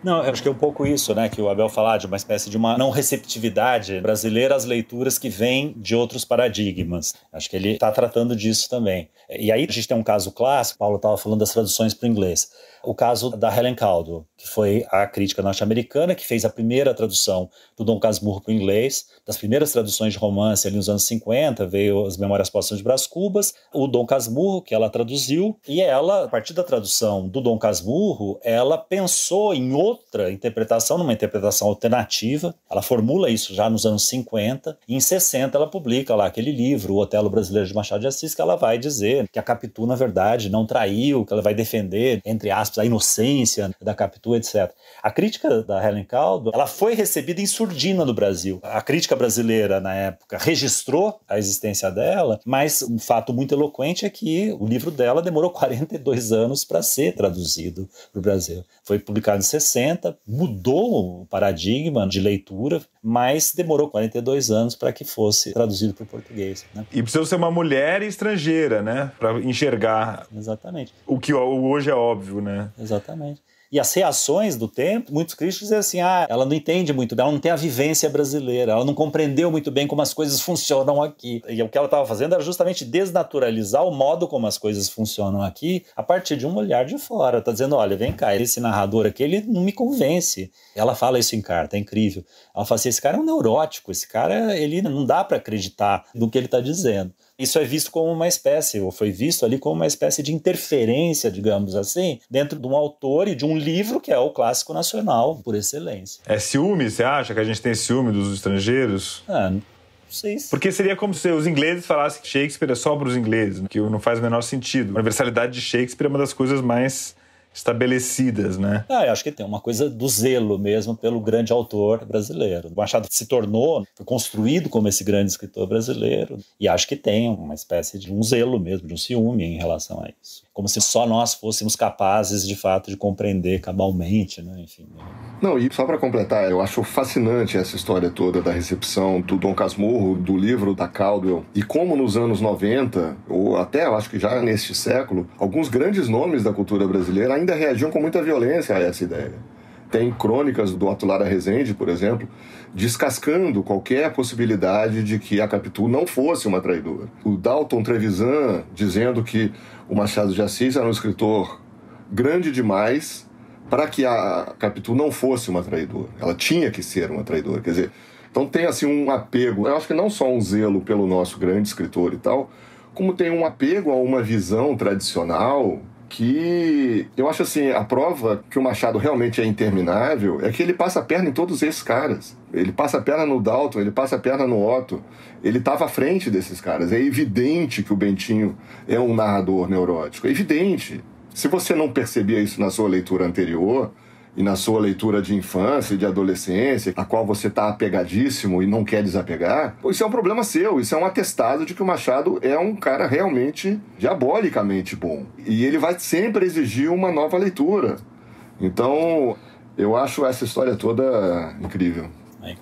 Não, eu acho que é um pouco isso, né, que o Abel falar de uma espécie de uma não receptividade brasileira às leituras que vêm de outros paradigmas. Acho que ele está tratando disso também. E aí a gente tem um caso clássico, Paulo estava falando das traduções para o inglês o caso da Helen Caldo, que foi a crítica norte-americana que fez a primeira tradução do Dom Casmurro para o inglês, das primeiras traduções de romance ali nos anos 50, veio as Memórias Póstumas de Brás Cubas, o Dom Casmurro, que ela traduziu, e ela, a partir da tradução do Dom Casmurro, ela pensou em outra interpretação, numa interpretação alternativa, ela formula isso já nos anos 50, e em 60 ela publica lá aquele livro, O Otelo Brasileiro de Machado de Assis, que ela vai dizer que a Capitu, na verdade, não traiu, que ela vai defender, entre aspas, astros, a inocência da Capitu, etc. A crítica da Helen Caldo, ela foi recebida em surdina no Brasil. A crítica brasileira, na época, registrou a existência dela, mas um fato muito eloquente é que o livro dela demorou 42 anos para ser traduzido para o Brasil. Foi publicado em 60, mudou o paradigma de leitura, mas demorou 42 anos para que fosse traduzido para o português. Né? E precisou ser uma mulher estrangeira, né? Para enxergar. Exatamente. O que hoje é óbvio, né? Né? Exatamente. E as reações do tempo, muitos críticos dizem assim: ah, ela não entende muito bem, ela não tem a vivência brasileira, ela não compreendeu muito bem como as coisas funcionam aqui. E o que ela estava fazendo era justamente desnaturalizar o modo como as coisas funcionam aqui a partir de um olhar de fora. Está dizendo: olha, vem cá, esse narrador aqui, ele não me convence. Ela fala isso em carta, é incrível. Ela fala assim: esse cara é um neurótico, esse cara, ele não dá para acreditar no que ele está dizendo. Isso é visto como uma espécie, ou foi visto ali como uma espécie de interferência, digamos assim, dentro de um autor e de um livro que é o clássico nacional por excelência. É ciúme, você acha que a gente tem ciúme dos estrangeiros? Ah, porque seria como se os ingleses falassem que Shakespeare é só para os ingleses, que não faz o menor sentido. A universalidade de Shakespeare é uma das coisas mais estabelecidas, né? Ah, eu acho que tem uma coisa do zelo mesmo pelo grande autor brasileiro. O Machado se tornou, foi construído como esse grande escritor brasileiro, e acho que tem uma espécie de um zelo mesmo, de um ciúme em relação a isso. Como se só nós fôssemos capazes, de fato, de compreender cabalmente, né? Enfim. Né? Não, e só para completar, eu acho fascinante essa história toda da recepção do Dom Casmurro, do livro da Caldwell, e como nos anos 90, ou até eu acho que já neste século, alguns grandes nomes da cultura brasileira ainda reagiam com muita violência a essa ideia. Tem crônicas do Atulara Rezende, por exemplo, descascando qualquer possibilidade de que a Capitu não fosse uma traidora. O Dalton Trevisan dizendo que o Machado de Assis era um escritor grande demais para que a Capitu não fosse uma traidora. Ela tinha que ser uma traidora, quer dizer. Então tem assim um apego, eu acho que não só um zelo pelo nosso grande escritor e tal, como tem um apego a uma visão tradicional que eu acho assim, a prova que o Machado realmente é interminável é que ele passa a perna em todos esses caras. Ele passa a perna no Dalton, ele passa a perna no Otto. Ele estava à frente desses caras. É evidente que o Bentinho é um narrador neurótico. É evidente. Se você não percebia isso na sua leitura anterior, e na sua leitura de infância e de adolescência, a qual você está apegadíssimo e não quer desapegar, isso é um problema seu, isso é um atestado de que o Machado é um cara realmente diabolicamente bom. E ele vai sempre exigir uma nova leitura. Então, eu acho essa história toda incrível. Né,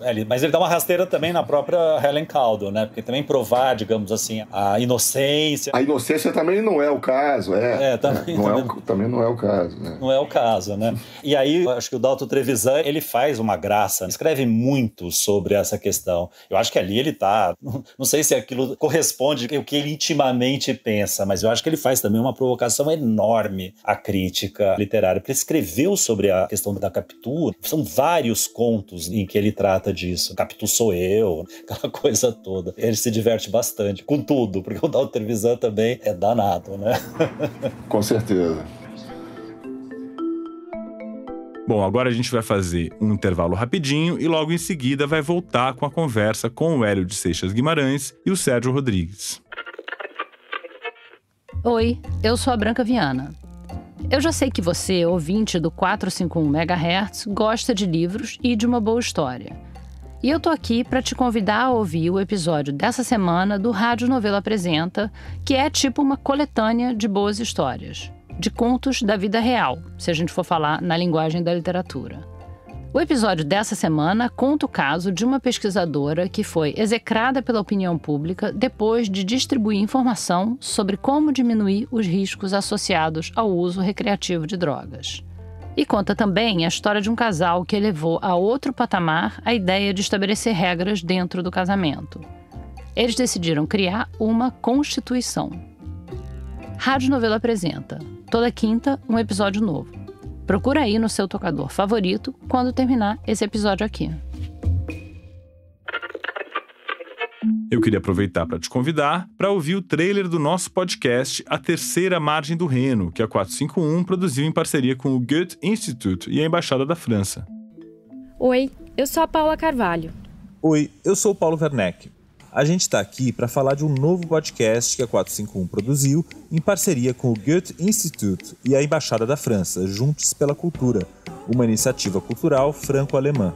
é mas ele dá uma rasteira também na própria Helen Caldwell, né? Porque também provar, digamos assim, a inocência. A inocência também não é o caso, é. É, também, é, não, também, é o, também não é o caso. Né? Não é o caso, né? e aí, acho que o Dalton Trevisan, ele faz uma graça, escreve muito sobre essa questão. Eu acho que ali ele tá. Não sei se aquilo corresponde ao que ele intimamente pensa, mas eu acho que ele faz também uma provocação enorme à crítica literária. Porque ele escreveu sobre a questão da captura. São vários contos em que ele trata disso. Capitu sou eu, aquela coisa toda. Ele se diverte bastante com tudo, porque o Dalton Trevisan também é danado, né? com certeza. Bom, agora a gente vai fazer um intervalo rapidinho e logo em seguida vai voltar com a conversa com o Hélio de Seixas Guimarães e o Sérgio Rodrigues. Oi, eu sou a Branca Viana. Eu já sei que você, ouvinte do 451 MHz, gosta de livros e de uma boa história. E eu tô aqui para te convidar a ouvir o episódio dessa semana do Rádio Novela Apresenta, que é tipo uma coletânea de boas histórias, de contos da vida real, se a gente for falar na linguagem da literatura. O episódio dessa semana conta o caso de uma pesquisadora que foi execrada pela opinião pública depois de distribuir informação sobre como diminuir os riscos associados ao uso recreativo de drogas. E conta também a história de um casal que elevou a outro patamar a ideia de estabelecer regras dentro do casamento. Eles decidiram criar uma constituição. Rádio Novelo apresenta, toda quinta, um episódio novo. Procura aí no seu tocador favorito quando terminar esse episódio aqui. Eu queria aproveitar para te convidar para ouvir o trailer do nosso podcast A Terceira Margem do Reno, que a 451 produziu em parceria com o Goethe Institute e a Embaixada da França. Oi, eu sou a Paula Carvalho. Oi, eu sou o Paulo Werneck. A gente está aqui para falar de um novo podcast que a 451 produziu em parceria com o Goethe Institute e a Embaixada da França, Juntos pela Cultura, uma iniciativa cultural franco-alemã.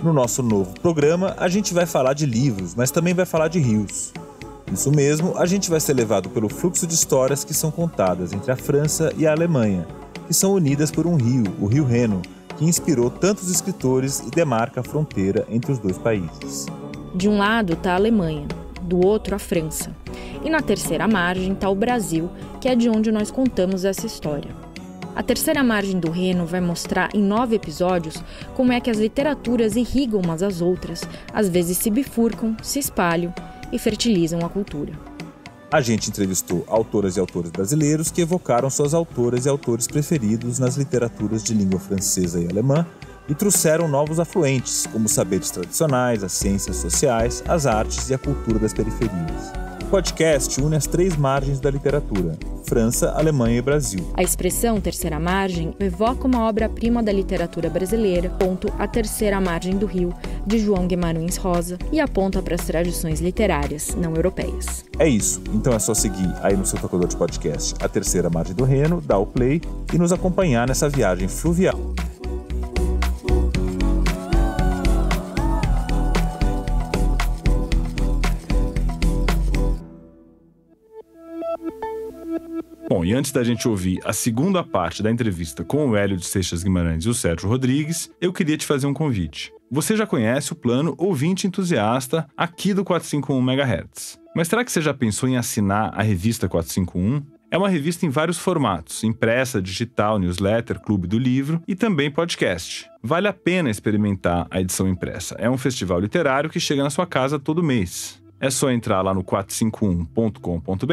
No nosso novo programa, a gente vai falar de livros, mas também vai falar de rios. Isso mesmo, a gente vai ser levado pelo fluxo de histórias que são contadas entre a França e a Alemanha, que são unidas por um rio, o Rio Reno, que inspirou tantos escritores e demarca a fronteira entre os dois países. De um lado está a Alemanha, do outro a França. E na terceira margem está o Brasil, que é de onde nós contamos essa história. A terceira margem do Reno vai mostrar em nove episódios como é que as literaturas irrigam umas às outras, às vezes se bifurcam, se espalham e fertilizam a cultura. A gente entrevistou autoras e autores brasileiros que evocaram suas autoras e autores preferidos nas literaturas de língua francesa e alemã e trouxeram novos afluentes, como saberes tradicionais, as ciências sociais, as artes e a cultura das periferias. O podcast une as três margens da literatura, França, Alemanha e Brasil. A expressão terceira margem evoca uma obra-prima da literatura brasileira, ponto A Terceira Margem do Rio, de João Guimarães Rosa, e aponta para as tradições literárias não europeias. É isso, então é só seguir aí no seu tocador de podcast A Terceira Margem do Reno, dar o play e nos acompanhar nessa viagem fluvial. e antes da gente ouvir a segunda parte da entrevista com o Hélio de Seixas Guimarães e o Sérgio Rodrigues, eu queria te fazer um convite. Você já conhece o plano Ouvinte Entusiasta aqui do 451 MHz. Mas será que você já pensou em assinar a revista 451? É uma revista em vários formatos: impressa, digital, newsletter, clube do livro e também podcast. Vale a pena experimentar a edição impressa. É um festival literário que chega na sua casa todo mês. É só entrar lá no 451.com.br,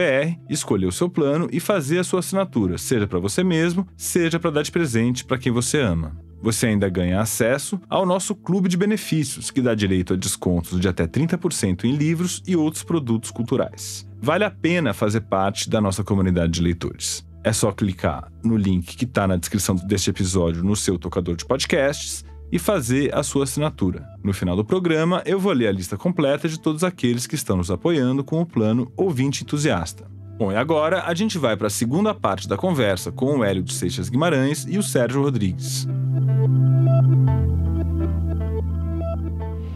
escolher o seu plano e fazer a sua assinatura, seja para você mesmo, seja para dar de presente para quem você ama. Você ainda ganha acesso ao nosso clube de benefícios, que dá direito a descontos de até 30% em livros e outros produtos culturais. Vale a pena fazer parte da nossa comunidade de leitores. É só clicar no link que está na descrição deste episódio no seu tocador de podcasts e fazer a sua assinatura. No final do programa, eu vou ler a lista completa de todos aqueles que estão nos apoiando com o plano Ouvinte Entusiasta. Bom, e agora a gente vai para a segunda parte da conversa com o Hélio de Seixas Guimarães e o Sérgio Rodrigues.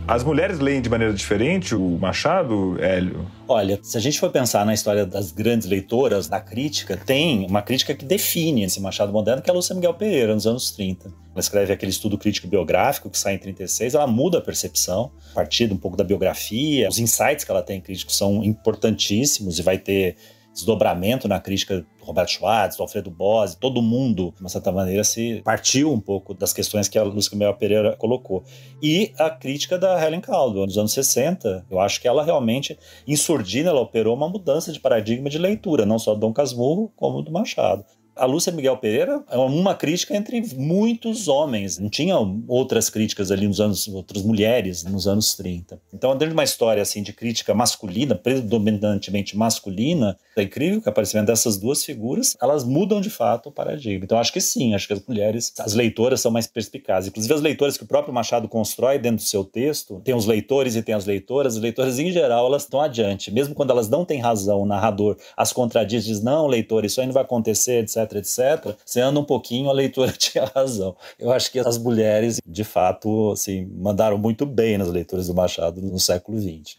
As mulheres leem de maneira diferente o Machado, Hélio? Olha, se a gente for pensar na história das grandes leitoras da crítica, tem uma crítica que define esse Machado moderno, que é a Lúcia Miguel Pereira, nos anos 30. Ela escreve aquele estudo crítico biográfico que sai em 36, ela muda a percepção, a partir um pouco da biografia, os insights que ela tem crítico são importantíssimos e vai ter desdobramento na crítica Roberto Schwartz, do Alfredo Bose, todo mundo, de uma certa maneira, se partiu um pouco das questões que a Luz Mel Pereira colocou. E a crítica da Helen Caldwell, nos anos 60, eu acho que ela realmente, em surdina, ela operou uma mudança de paradigma de leitura, não só do Dom Casmurro, como do Machado a Lúcia Miguel Pereira é uma crítica entre muitos homens. Não tinha outras críticas ali nos anos, outras mulheres nos anos 30. Então, dentro de uma história assim de crítica masculina, predominantemente masculina, é incrível que o aparecimento dessas duas figuras, elas mudam de fato o paradigma. Então, acho que sim, acho que as mulheres, as leitoras são mais perspicazes. Inclusive, as leitoras que o próprio Machado constrói dentro do seu texto, tem os leitores e tem as leitoras, as leitoras em geral, elas estão adiante. Mesmo quando elas não têm razão, o narrador as contradiz, diz, não, leitor, isso aí não vai acontecer, etc etc., você anda um pouquinho, a leitura tinha razão. Eu acho que as mulheres, de fato, assim, mandaram muito bem nas leituras do Machado no século XX.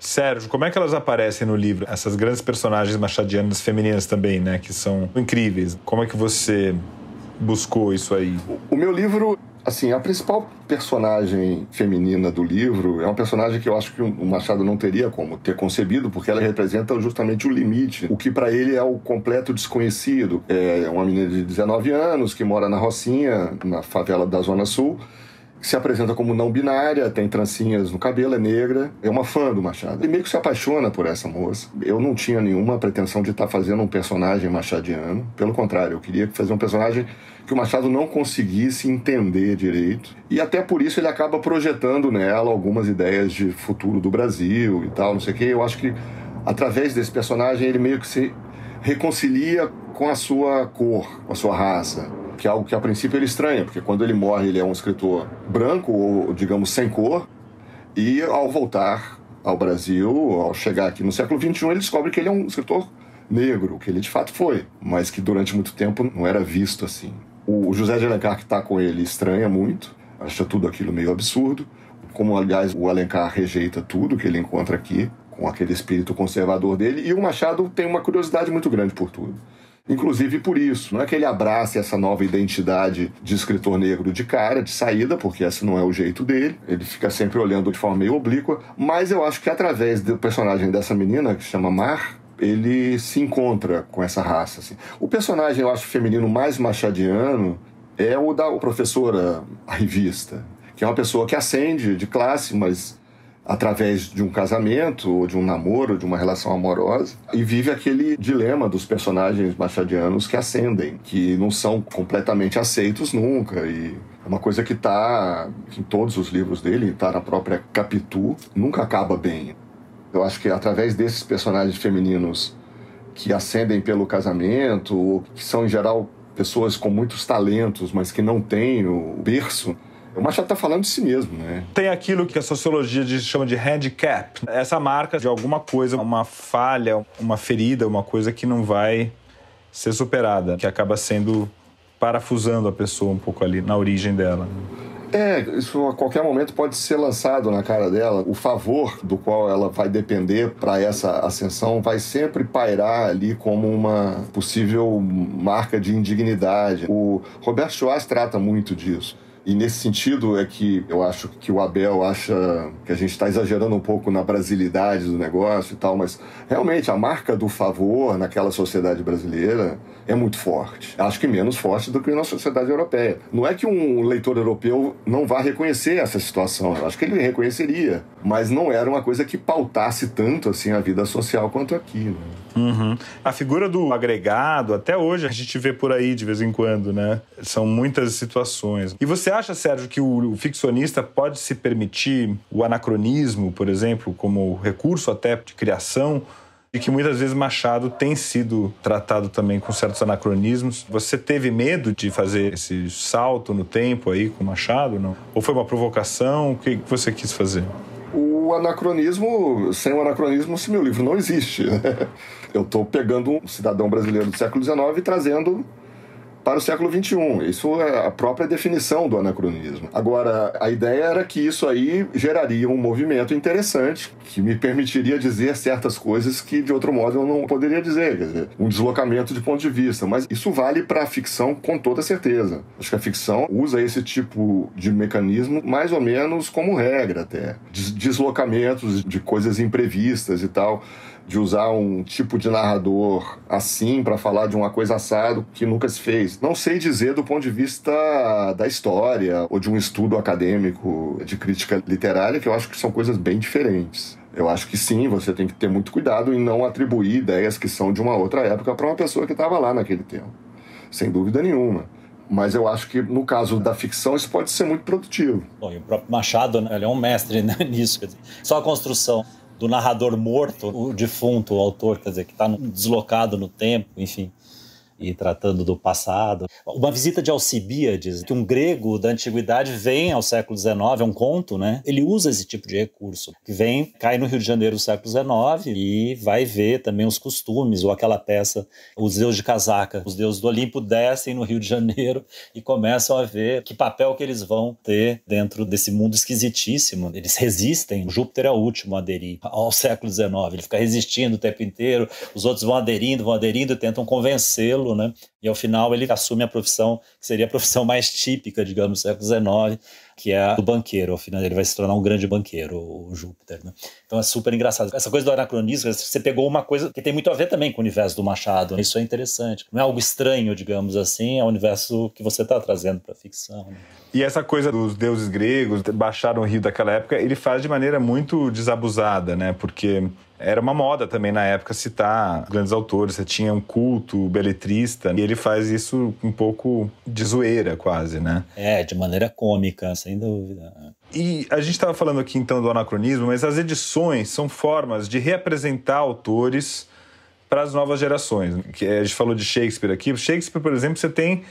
Sérgio, como é que elas aparecem no livro? Essas grandes personagens machadianas femininas também, né? Que são incríveis. Como é que você buscou isso aí? O meu livro Assim, a principal personagem feminina do livro é uma personagem que eu acho que o Machado não teria como ter concebido, porque ela representa justamente o limite, o que para ele é o completo desconhecido. É uma menina de 19 anos que mora na Rocinha, na favela da Zona Sul, se apresenta como não binária, tem trancinhas no cabelo, é negra, é uma fã do Machado. E meio que se apaixona por essa moça. Eu não tinha nenhuma pretensão de estar tá fazendo um personagem machadiano. Pelo contrário, eu queria fazer um personagem que o Machado não conseguisse entender direito. E até por isso ele acaba projetando nela algumas ideias de futuro do Brasil e tal, não sei o quê. Eu acho que através desse personagem ele meio que se reconcilia com a sua cor, com a sua raça que é algo que a princípio ele estranha, porque quando ele morre ele é um escritor branco ou digamos sem cor, e ao voltar ao Brasil, ao chegar aqui no século XXI, ele descobre que ele é um escritor negro, que ele de fato foi, mas que durante muito tempo não era visto assim. O José de Alencar que está com ele estranha muito, acha tudo aquilo meio absurdo, como aliás o Alencar rejeita tudo que ele encontra aqui, com aquele espírito conservador dele, e o Machado tem uma curiosidade muito grande por tudo inclusive por isso. Não é que ele abrace essa nova identidade de escritor negro de cara, de saída, porque esse não é o jeito dele, ele fica sempre olhando de forma meio oblíqua, mas eu acho que através do personagem dessa menina, que se chama Mar, ele se encontra com essa raça. Assim. O personagem, eu acho, feminino mais machadiano é o da professora a revista, que é uma pessoa que ascende de classe, mas através de um casamento, ou de um namoro, ou de uma relação amorosa, e vive aquele dilema dos personagens machadianos que ascendem, que não são completamente aceitos nunca e é uma coisa que está em todos os livros dele, está na própria Capitu, nunca acaba bem. Eu acho que através desses personagens femininos que ascendem pelo casamento, ou que são em geral pessoas com muitos talentos, mas que não têm o berço, o Machado está falando de si mesmo, né? Tem aquilo que a sociologia chama de handicap. Essa marca de alguma coisa, uma falha, uma ferida, uma coisa que não vai ser superada, que acaba sendo parafusando a pessoa um pouco ali na origem dela. É, isso a qualquer momento pode ser lançado na cara dela. O favor do qual ela vai depender para essa ascensão vai sempre pairar ali como uma possível marca de indignidade. O Roberto Schwartz trata muito disso e nesse sentido é que eu acho que o Abel acha que a gente está exagerando um pouco na brasilidade do negócio e tal, mas realmente a marca do favor naquela sociedade brasileira é muito forte. Acho que menos forte do que na sociedade europeia. Não é que um leitor europeu não vá reconhecer essa situação, acho que ele reconheceria, mas não era uma coisa que pautasse tanto assim a vida social quanto aqui. Né? Uhum. A figura do agregado, até hoje a gente vê por aí de vez em quando, né? São muitas situações. E você acha, Sérgio, que o ficcionista pode se permitir o anacronismo, por exemplo, como recurso até de criação? e que muitas vezes Machado tem sido tratado também com certos anacronismos. Você teve medo de fazer esse salto no tempo aí com Machado, não? Ou foi uma provocação? O que você quis fazer? O anacronismo, sem o anacronismo, se meu livro não existe. Né? Eu estou pegando um cidadão brasileiro do século XIX e trazendo para o século XXI. Isso é a própria definição do anacronismo. Agora, a ideia era que isso aí geraria um movimento interessante que me permitiria dizer certas coisas que de outro modo eu não poderia dizer, dizer um deslocamento de ponto de vista. Mas isso vale para a ficção com toda certeza. Acho que a ficção usa esse tipo de mecanismo mais ou menos como regra até. Deslocamentos de coisas imprevistas e tal de usar um tipo de narrador assim para falar de uma coisa assado que nunca se fez. Não sei dizer do ponto de vista da história ou de um estudo acadêmico de crítica literária, que eu acho que são coisas bem diferentes. Eu acho que sim, você tem que ter muito cuidado em não atribuir ideias que são de uma outra época para uma pessoa que estava lá naquele tempo. Sem dúvida nenhuma. Mas eu acho que no caso da ficção isso pode ser muito produtivo. Bom, e o próprio Machado, né? ele é um mestre né? nisso. Só a construção do narrador morto, o defunto, o autor, quer dizer, que está deslocado no tempo, enfim e tratando do passado. Uma visita de Alcibiades, que um grego da antiguidade vem ao século XIX, é um conto, né? Ele usa esse tipo de recurso, que vem, cai no Rio de Janeiro no século XIX e vai ver também os costumes, ou aquela peça, os deuses de casaca, os deuses do Olimpo descem no Rio de Janeiro e começam a ver que papel que eles vão ter dentro desse mundo esquisitíssimo. Eles resistem, Júpiter é o último a aderir ao século XIX, ele fica resistindo o tempo inteiro, os outros vão aderindo, vão aderindo e tentam convencê-lo né? E ao final ele assume a profissão que seria a profissão mais típica, digamos, do século XIX, que é a do banqueiro. Ao final ele vai se tornar um grande banqueiro, o Júpiter, né? Então é super engraçado. Essa coisa do anacronismo, você pegou uma coisa que tem muito a ver também com o universo do Machado. Né? Isso é interessante. Não é algo estranho, digamos assim, é o universo que você está trazendo para a ficção. Né? E essa coisa dos deuses gregos baixaram o rio daquela época, ele faz de maneira muito desabusada, né? Porque era uma moda também na época citar grandes autores. Você tinha um culto beletrista e ele faz isso um pouco de zoeira, quase, né? É, de maneira cômica, sem dúvida. E a gente estava falando aqui então do anacronismo, mas as edições são formas de reapresentar autores para as novas gerações. É, a gente falou de Shakespeare aqui. Shakespeare, por exemplo, você tem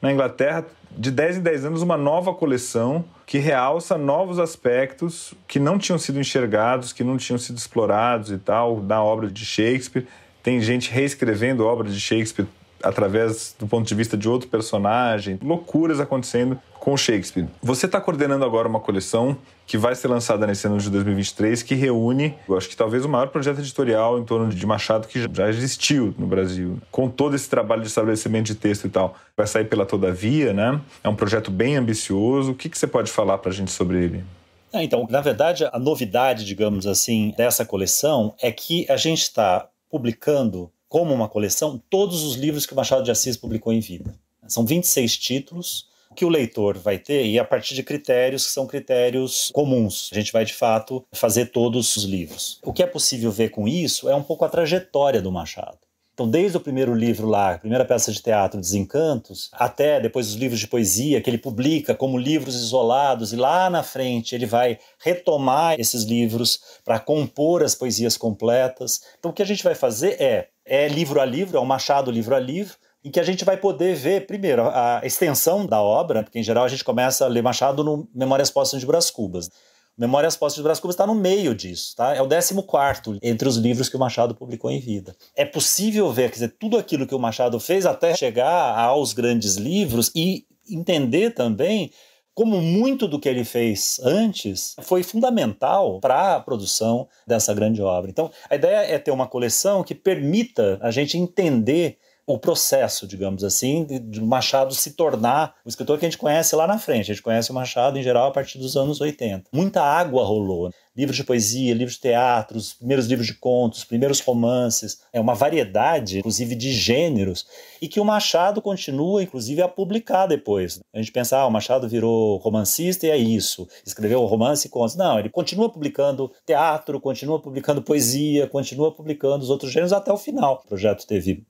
na Inglaterra, de 10 em 10 anos, uma nova coleção que realça novos aspectos que não tinham sido enxergados, que não tinham sido explorados e tal, na obra de Shakespeare. Tem gente reescrevendo obras de Shakespeare através do ponto de vista de outro personagem, loucuras acontecendo com Shakespeare. Você está coordenando agora uma coleção que vai ser lançada nesse ano de 2023, que reúne, eu acho que talvez o maior projeto editorial em torno de Machado que já existiu no Brasil, com todo esse trabalho de estabelecimento de texto e tal. Vai sair pela Todavia, né? É um projeto bem ambicioso. O que, que você pode falar para a gente sobre ele? Ah, então, na verdade, a novidade, digamos assim, dessa coleção é que a gente está publicando como uma coleção todos os livros que o Machado de Assis publicou em vida. São 26 títulos que o leitor vai ter e a partir de critérios que são critérios comuns. A gente vai de fato fazer todos os livros. O que é possível ver com isso é um pouco a trajetória do Machado. Então, desde o primeiro livro lá, a primeira peça de teatro, Desencantos, até depois os livros de poesia que ele publica como livros isolados, e lá na frente ele vai retomar esses livros para compor as poesias completas. Então, o que a gente vai fazer é, é livro a livro, é um Machado livro a livro, em que a gente vai poder ver, primeiro, a extensão da obra, né, porque em geral a gente começa a ler Machado no Memórias Póstumas de Brás Cubas. Memórias Póstumas de Brás Cubas está no meio disso, tá? É o 14 entre os livros que o Machado publicou em vida. É possível ver, quer dizer, tudo aquilo que o Machado fez até chegar aos grandes livros e entender também como muito do que ele fez antes foi fundamental para a produção dessa grande obra. Então, a ideia é ter uma coleção que permita a gente entender o processo, digamos assim, de, Machado se tornar o escritor que a gente conhece lá na frente. A gente conhece o Machado, em geral, a partir dos anos 80. Muita água rolou. Né? Livros de poesia, livros de teatro, os primeiros livros de contos, os primeiros romances. É uma variedade, inclusive, de gêneros, e que o Machado continua, inclusive, a publicar depois. A gente pensa, ah, o Machado virou romancista e é isso. Escreveu romance e contos. Não, ele continua publicando teatro, continua publicando poesia, continua publicando os outros gêneros até o final. O projeto teve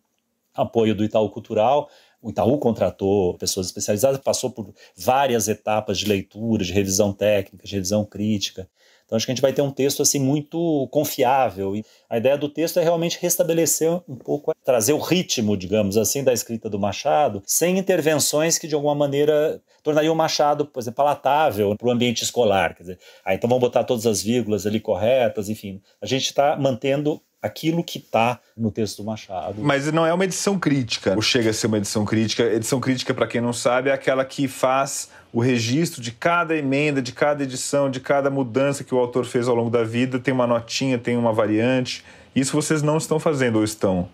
apoio do Itaú Cultural. O Itaú contratou pessoas especializadas, passou por várias etapas de leitura, de revisão técnica, de revisão crítica. Então acho que a gente vai ter um texto assim muito confiável. E a ideia do texto é realmente restabelecer um pouco, trazer o ritmo, digamos assim, da escrita do Machado, sem intervenções que de alguma maneira tornariam o Machado, por exemplo, palatável para o ambiente escolar. Quer dizer, ah, então vamos botar todas as vírgulas ali corretas, enfim. A gente está mantendo aquilo que está no texto do Machado. Mas não é uma edição crítica, ou chega a ser uma edição crítica. Edição crítica, para quem não sabe, é aquela que faz o registro de cada emenda, de cada edição, de cada mudança que o autor fez ao longo da vida. Tem uma notinha, tem uma variante. Isso vocês não estão fazendo ou estão?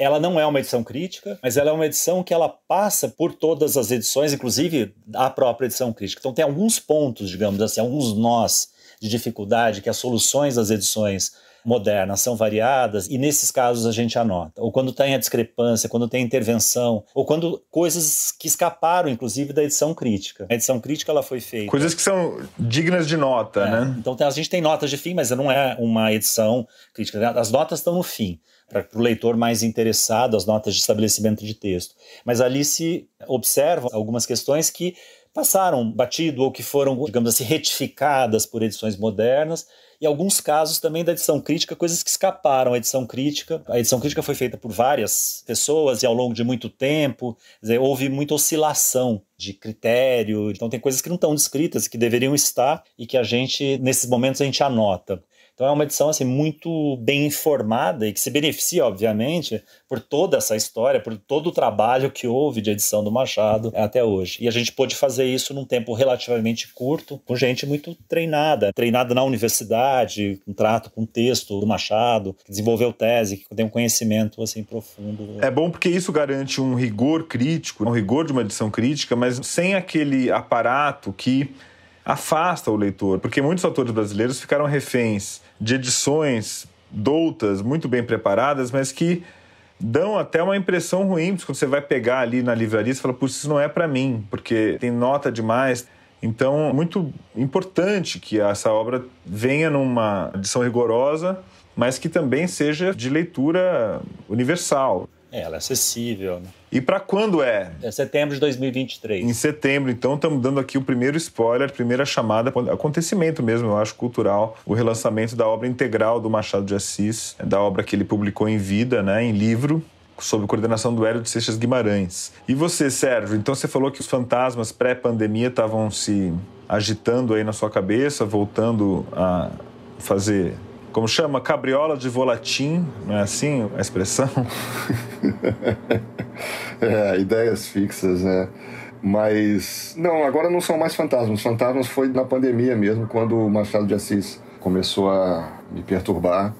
ela não é uma edição crítica, mas ela é uma edição que ela passa por todas as edições, inclusive a própria edição crítica. Então tem alguns pontos, digamos assim, alguns nós de dificuldade que as soluções das edições modernas, são variadas, e nesses casos a gente anota. Ou quando tem tá a discrepância, quando tem intervenção, ou quando coisas que escaparam, inclusive, da edição crítica. A edição crítica ela foi feita. Coisas que são dignas de nota, é. né? Então a gente tem notas de fim, mas não é uma edição crítica. As notas estão no fim para o leitor mais interessado, as notas de estabelecimento de texto. Mas ali se observam algumas questões que passaram batido ou que foram, digamos assim, retificadas por edições modernas. E alguns casos também da edição crítica, coisas que escaparam à edição crítica. A edição crítica foi feita por várias pessoas e ao longo de muito tempo. Dizer, houve muita oscilação de critério. Então, tem coisas que não estão descritas, que deveriam estar e que a gente, nesses momentos, a gente anota. Então é uma edição assim muito bem informada e que se beneficia, obviamente, por toda essa história, por todo o trabalho que houve de edição do Machado até hoje. E a gente pôde fazer isso num tempo relativamente curto, com gente muito treinada, treinada na universidade, com trato com texto do Machado, que desenvolveu tese, que tem um conhecimento assim profundo. É bom porque isso garante um rigor crítico, um rigor de uma edição crítica, mas sem aquele aparato que afasta o leitor, porque muitos autores brasileiros ficaram reféns de edições doutas, muito bem preparadas, mas que dão até uma impressão ruim, porque quando você vai pegar ali na livraria, você fala, por isso não é para mim, porque tem nota demais. Então, é muito importante que essa obra venha numa edição rigorosa, mas que também seja de leitura universal. É, ela é acessível. Né? E para quando é? É setembro de 2023. Em setembro, então estamos dando aqui o primeiro spoiler, primeira chamada, acontecimento mesmo, eu acho, cultural, o relançamento da obra integral do Machado de Assis, é da obra que ele publicou em vida, né, em livro, sob coordenação do Hélio de Seixas Guimarães. E você, Sérgio, então você falou que os fantasmas pré-pandemia estavam se agitando aí na sua cabeça, voltando a fazer como chama? Cabriola de volatim, não é assim a expressão? é, ideias fixas, né? Mas, não, agora não são mais fantasmas. Fantasmas foi na pandemia mesmo, quando o Machado de Assis começou a me perturbar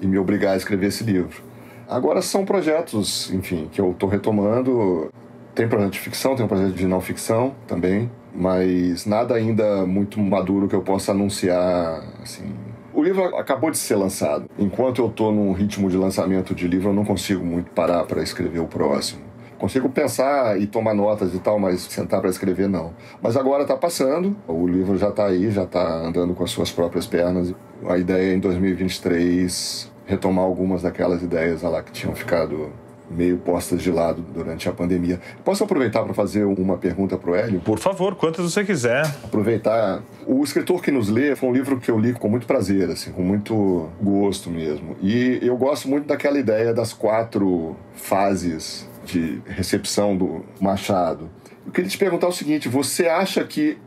e me obrigar a escrever esse livro. Agora são projetos, enfim, que eu estou retomando. Tem projeto de ficção, tem projeto de não ficção também, mas nada ainda muito maduro que eu possa anunciar, assim, o livro acabou de ser lançado. Enquanto eu estou num ritmo de lançamento de livro, eu não consigo muito parar para escrever o próximo. Consigo pensar e tomar notas e tal, mas sentar para escrever não. Mas agora está passando, o livro já está aí, já está andando com as suas próprias pernas. A ideia é em 2023 retomar algumas daquelas ideias lá que tinham ficado meio postas de lado durante a pandemia. Posso aproveitar para fazer uma pergunta para o Hélio? Por favor, quantas você quiser. Aproveitar. O Escritor que Nos Lê foi um livro que eu li com muito prazer, assim, com muito gosto mesmo. E eu gosto muito daquela ideia das quatro fases de recepção do Machado. Eu queria te perguntar o seguinte: você acha que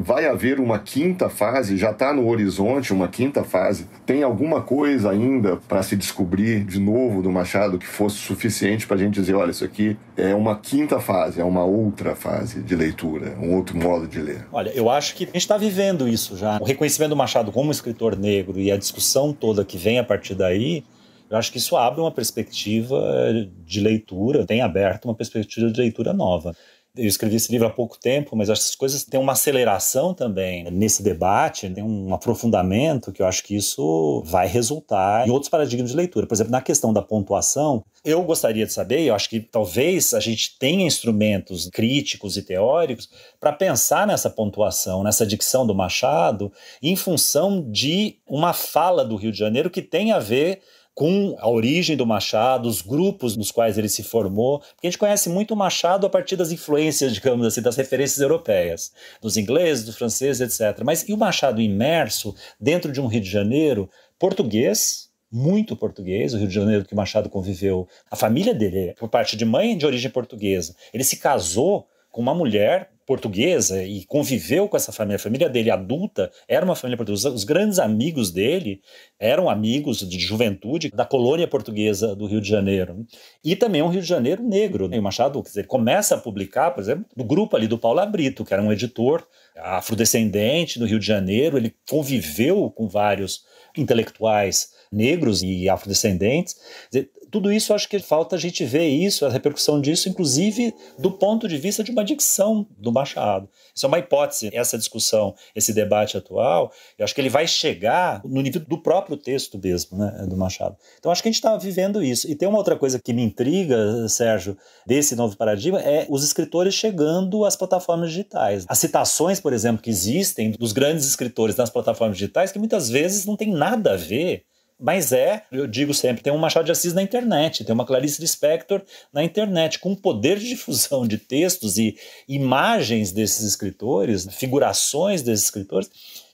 vai haver uma quinta fase, já está no horizonte uma quinta fase. Tem alguma coisa ainda para se descobrir de novo do Machado que fosse suficiente para a gente dizer: olha, isso aqui é uma quinta fase, é uma outra fase de leitura, um outro modo de ler? Olha, eu acho que a gente está vivendo isso já. O reconhecimento do Machado como escritor negro e a discussão toda que vem a partir daí. Eu acho que isso abre uma perspectiva eh, de leitura, tem aberto uma perspectiva de leitura nova. Eu escrevi esse livro há pouco tempo, mas essas coisas têm uma aceleração também nesse debate, tem um aprofundamento que eu acho que isso vai resultar em outros paradigmas de leitura. Por exemplo, na questão da pontuação, eu gostaria de saber, eu acho que talvez a gente tenha instrumentos críticos e teóricos para pensar nessa pontuação, nessa dicção do Machado, em função de uma fala do Rio de Janeiro que tem a ver com a origem do Machado, os grupos nos quais ele se formou, porque a gente conhece muito o Machado a partir das influências, digamos assim, das referências europeias, dos ingleses, dos franceses, etc. Mas e o Machado imerso dentro de um Rio de Janeiro português, muito português, o Rio de Janeiro que o Machado conviveu, a família dele, por parte de mãe de origem portuguesa, ele se casou com uma mulher portuguesa e conviveu com essa família. A família dele adulta era uma família portuguesa. Os grandes amigos dele eram amigos de juventude da colônia portuguesa do Rio de Janeiro. Né? E também é um Rio de Janeiro negro. Né? E o Machado, quer dizer, começa a publicar, por exemplo, do grupo ali do Paulo Abrito, que era um editor afrodescendente do Rio de Janeiro. Ele conviveu com vários intelectuais negros e afrodescendentes. Quer dizer, tudo isso eu acho que falta a gente ver isso, a repercussão disso, inclusive do ponto de vista de uma dicção do Machado. Isso é uma hipótese, essa discussão, esse debate atual, eu acho que ele vai chegar no nível do próprio texto mesmo, né, do Machado. Então acho que a gente está vivendo isso. E tem uma outra coisa que me intriga, Sérgio, desse novo paradigma, é os escritores chegando às plataformas digitais. As citações, por exemplo, que existem dos grandes escritores nas plataformas digitais, que muitas vezes não tem nada a ver mas é, eu digo sempre, tem um Machado de Assis na internet, tem uma Clarice Lispector na internet, com poder de difusão de textos e imagens desses escritores, figurações desses escritores,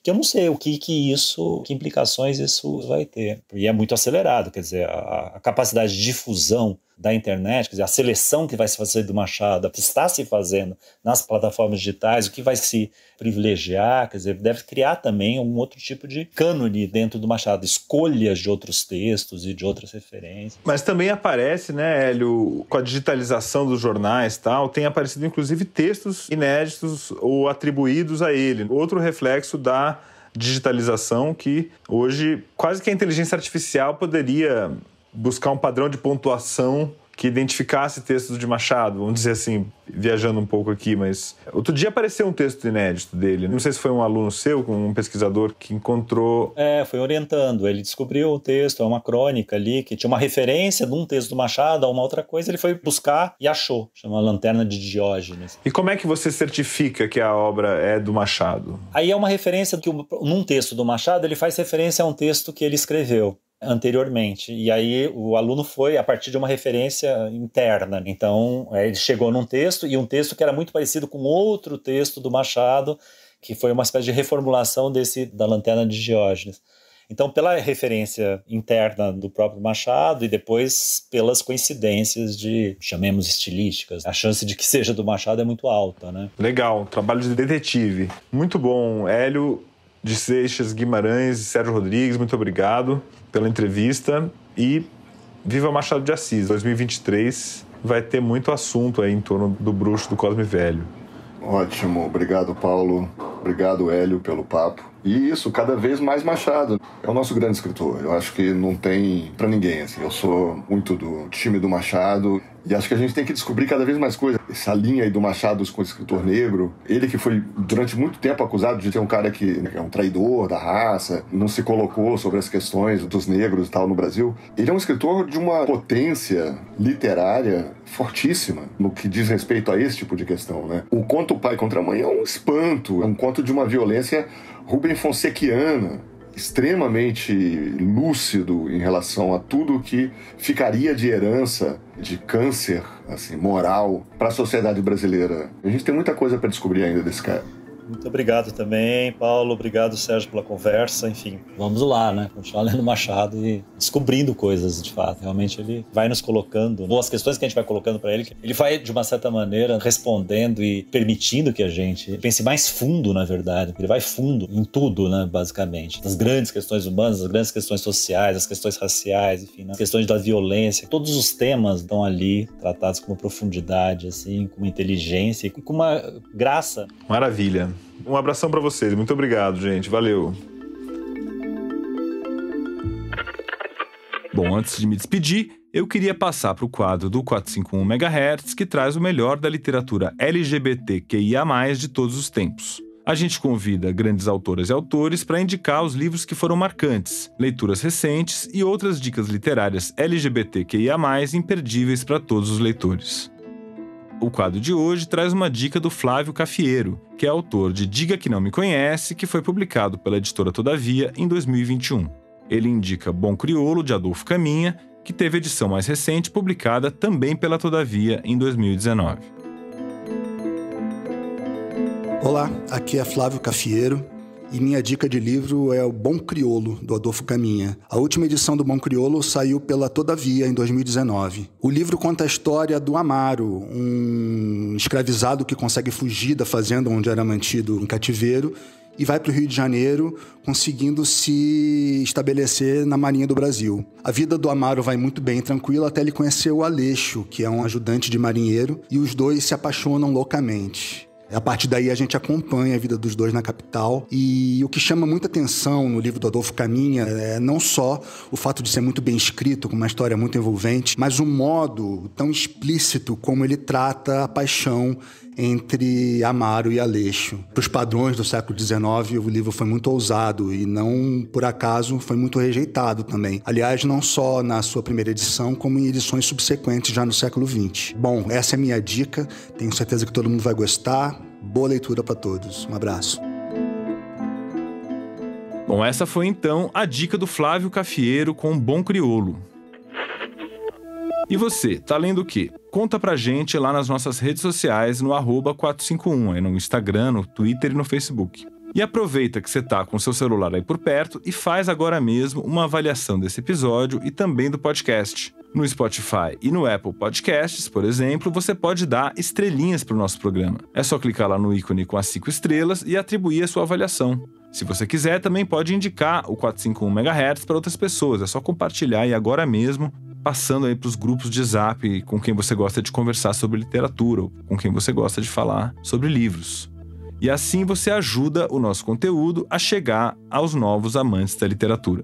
que eu não sei o que, que isso, que implicações isso vai ter. E é muito acelerado, quer dizer, a, a capacidade de difusão da internet, quer dizer, a seleção que vai se fazer do Machado, que está se fazendo nas plataformas digitais, o que vai se privilegiar, quer dizer, deve criar também um outro tipo de cânone dentro do Machado, escolhas de outros textos e de outras referências. Mas também aparece, né, Hélio, com a digitalização dos jornais tal, tem aparecido inclusive textos inéditos ou atribuídos a ele, outro reflexo da digitalização que hoje quase que a inteligência artificial poderia buscar um padrão de pontuação que identificasse textos de Machado, vamos dizer assim, viajando um pouco aqui, mas outro dia apareceu um texto inédito dele. Não sei se foi um aluno seu, um pesquisador que encontrou. É, foi orientando. Ele descobriu o texto, é uma crônica ali que tinha uma referência de um texto do Machado a uma outra coisa. Ele foi buscar e achou. Chama Lanterna de Diógenes. E como é que você certifica que a obra é do Machado? Aí é uma referência que num texto do Machado ele faz referência a um texto que ele escreveu anteriormente. E aí o aluno foi a partir de uma referência interna. Então é, ele chegou num texto e um texto que era muito parecido com outro texto do Machado, que foi uma espécie de reformulação desse da Lanterna de Diógenes. Então, pela referência interna do próprio Machado e depois pelas coincidências de, chamemos estilísticas, a chance de que seja do Machado é muito alta, né? Legal, trabalho de detetive. Muito bom, Hélio de Seixas, Guimarães e Sérgio Rodrigues, muito obrigado pela entrevista e viva Machado de Assis. 2023 vai ter muito assunto aí em torno do bruxo do Cosme Velho. Ótimo, obrigado Paulo, obrigado Hélio pelo papo. E isso, cada vez mais Machado. É o nosso grande escritor. Eu acho que não tem para ninguém, assim. Eu sou muito do time do Machado. E acho que a gente tem que descobrir cada vez mais coisas. Essa linha aí do Machado com o escritor negro, ele que foi durante muito tempo acusado de ter um cara né, que é um traidor da raça, não se colocou sobre as questões dos negros e tal no Brasil. Ele é um escritor de uma potência literária fortíssima no que diz respeito a esse tipo de questão, né? O conto Pai contra a Mãe é um espanto, é um conto de uma violência Rubem Fonsequiana, extremamente lúcido em relação a tudo que ficaria de herança de câncer assim moral para a sociedade brasileira. A gente tem muita coisa para descobrir ainda desse cara. Muito obrigado também, Paulo. Obrigado, Sérgio, pela conversa. Enfim, vamos lá, né? Continuar lendo Machado e descobrindo coisas, de fato. Realmente ele vai nos colocando, ou as questões que a gente vai colocando para ele, ele vai, de uma certa maneira, respondendo e permitindo que a gente pense mais fundo, na verdade. Ele vai fundo em tudo, né? Basicamente. As grandes questões humanas, as grandes questões sociais, as questões raciais, enfim, né? as questões da violência. Todos os temas estão ali tratados com profundidade, assim, com inteligência e com uma graça. Maravilha. Um abração para vocês. Muito obrigado, gente. Valeu. Bom, antes de me despedir, eu queria passar para o quadro do 451 MHz que traz o melhor da literatura LGBTQIA, de todos os tempos. A gente convida grandes autoras e autores para indicar os livros que foram marcantes, leituras recentes e outras dicas literárias LGBTQIA, imperdíveis para todos os leitores. O quadro de hoje traz uma dica do Flávio Cafieiro, que é autor de Diga Que Não Me Conhece, que foi publicado pela editora Todavia em 2021. Ele indica Bom Crioulo, de Adolfo Caminha, que teve edição mais recente publicada também pela Todavia em 2019. Olá, aqui é Flávio Cafieiro e minha dica de livro é O Bom Criolo, do Adolfo Caminha. A última edição do Bom Criolo saiu pela Todavia, em 2019. O livro conta a história do Amaro, um escravizado que consegue fugir da fazenda onde era mantido em cativeiro e vai para o Rio de Janeiro, conseguindo se estabelecer na Marinha do Brasil. A vida do Amaro vai muito bem, tranquila, até ele conhecer o Aleixo, que é um ajudante de marinheiro, e os dois se apaixonam loucamente. A partir daí a gente acompanha a vida dos dois na capital e o que chama muita atenção no livro do Adolfo Caminha é não só o fato de ser muito bem escrito, com uma história muito envolvente, mas o modo tão explícito como ele trata a paixão entre Amaro e Aleixo. Para os padrões do século XIX, o livro foi muito ousado e não, por acaso, foi muito rejeitado também. Aliás, não só na sua primeira edição, como em edições subsequentes já no século XX. Bom, essa é a minha dica. Tenho certeza que todo mundo vai gostar. Boa leitura para todos. Um abraço. Bom, essa foi então a dica do Flávio Cafieiro com Bom Criolo. E você, tá lendo o quê? Conta pra gente lá nas nossas redes sociais no 451, aí no Instagram, no Twitter e no Facebook. E aproveita que você tá com seu celular aí por perto e faz agora mesmo uma avaliação desse episódio e também do podcast. No Spotify e no Apple Podcasts, por exemplo, você pode dar estrelinhas para o nosso programa. É só clicar lá no ícone com as cinco estrelas e atribuir a sua avaliação. Se você quiser, também pode indicar o 451 MHz para outras pessoas. É só compartilhar e agora mesmo passando aí para os grupos de zap com quem você gosta de conversar sobre literatura, ou com quem você gosta de falar sobre livros. E assim você ajuda o nosso conteúdo a chegar aos novos amantes da literatura.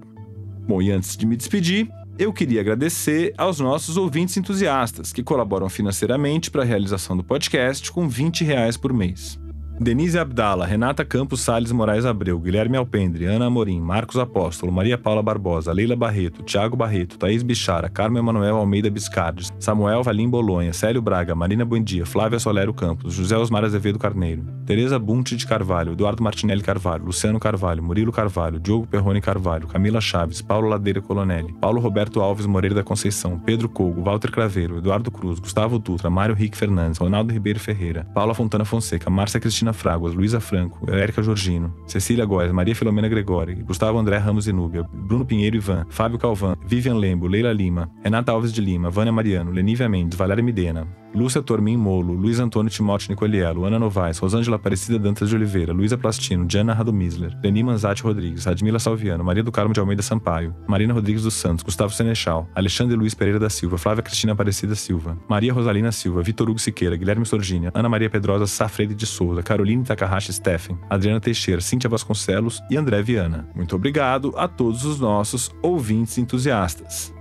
Bom, e antes de me despedir, eu queria agradecer aos nossos ouvintes entusiastas que colaboram financeiramente para a realização do podcast com 20 reais por mês. Denise Abdala, Renata Campos Sales Moraes Abreu, Guilherme Alpendre, Ana Amorim, Marcos Apóstolo, Maria Paula Barbosa, Leila Barreto, Tiago Barreto, Thaís Bichara, Carmo Emanuel Almeida Biscardes, Samuel Valim Bolonha, Célio Braga, Marina Buendia, Flávia Solero Campos, José Osmar Azevedo Carneiro, Tereza Bunte de Carvalho, Eduardo Martinelli Carvalho, Luciano Carvalho, Murilo Carvalho, Diogo Perrone Carvalho, Camila Chaves, Paulo Ladeira Colonelli, Paulo Roberto Alves Moreira da Conceição, Pedro Cogo, Walter Craveiro, Eduardo Cruz, Gustavo Dutra, Mário Rick Fernandes, Ronaldo Ribeiro Ferreira, Paula Fontana Fonseca, Márcia Cristina Cristina Fraguas, Luísa Franco, Érica Jorgino, Cecília Góes, Maria Filomena Gregori, Gustavo André Ramos Inúbia, Bruno Pinheiro Ivan, Fábio Calvan, Vivian Lembo, Leila Lima, Renata Alves de Lima, Vânia Mariano, Lenívia Mendes, Valéria Midena, Lúcia Tormin Molo, Luiz Antônio Timote Nicolielo, Ana Novaes, Rosângela Aparecida Dantas de Oliveira, Luísa Plastino, Diana Radomisler, Leni Manzati Rodrigues, Admila Salviano, Maria do Carmo de Almeida Sampaio, Marina Rodrigues dos Santos, Gustavo Senechal, Alexandre Luiz Pereira da Silva, Flávia Cristina Aparecida Silva, Maria Rosalina Silva, Vitor Hugo Siqueira, Guilherme Sorginha, Ana Maria Pedrosa Safreire de Souza, Caroline Takahashi Steffen, Adriana Teixeira, Cíntia Vasconcelos e André Viana. Muito obrigado a todos os nossos ouvintes entusiastas.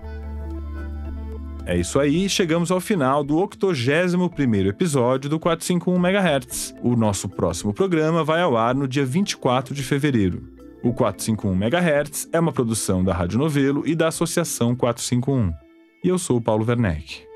É isso aí, chegamos ao final do 81º episódio do 451 MHz. O nosso próximo programa vai ao ar no dia 24 de fevereiro. O 451 MHz é uma produção da Rádio Novelo e da Associação 451. E eu sou o Paulo Werneck.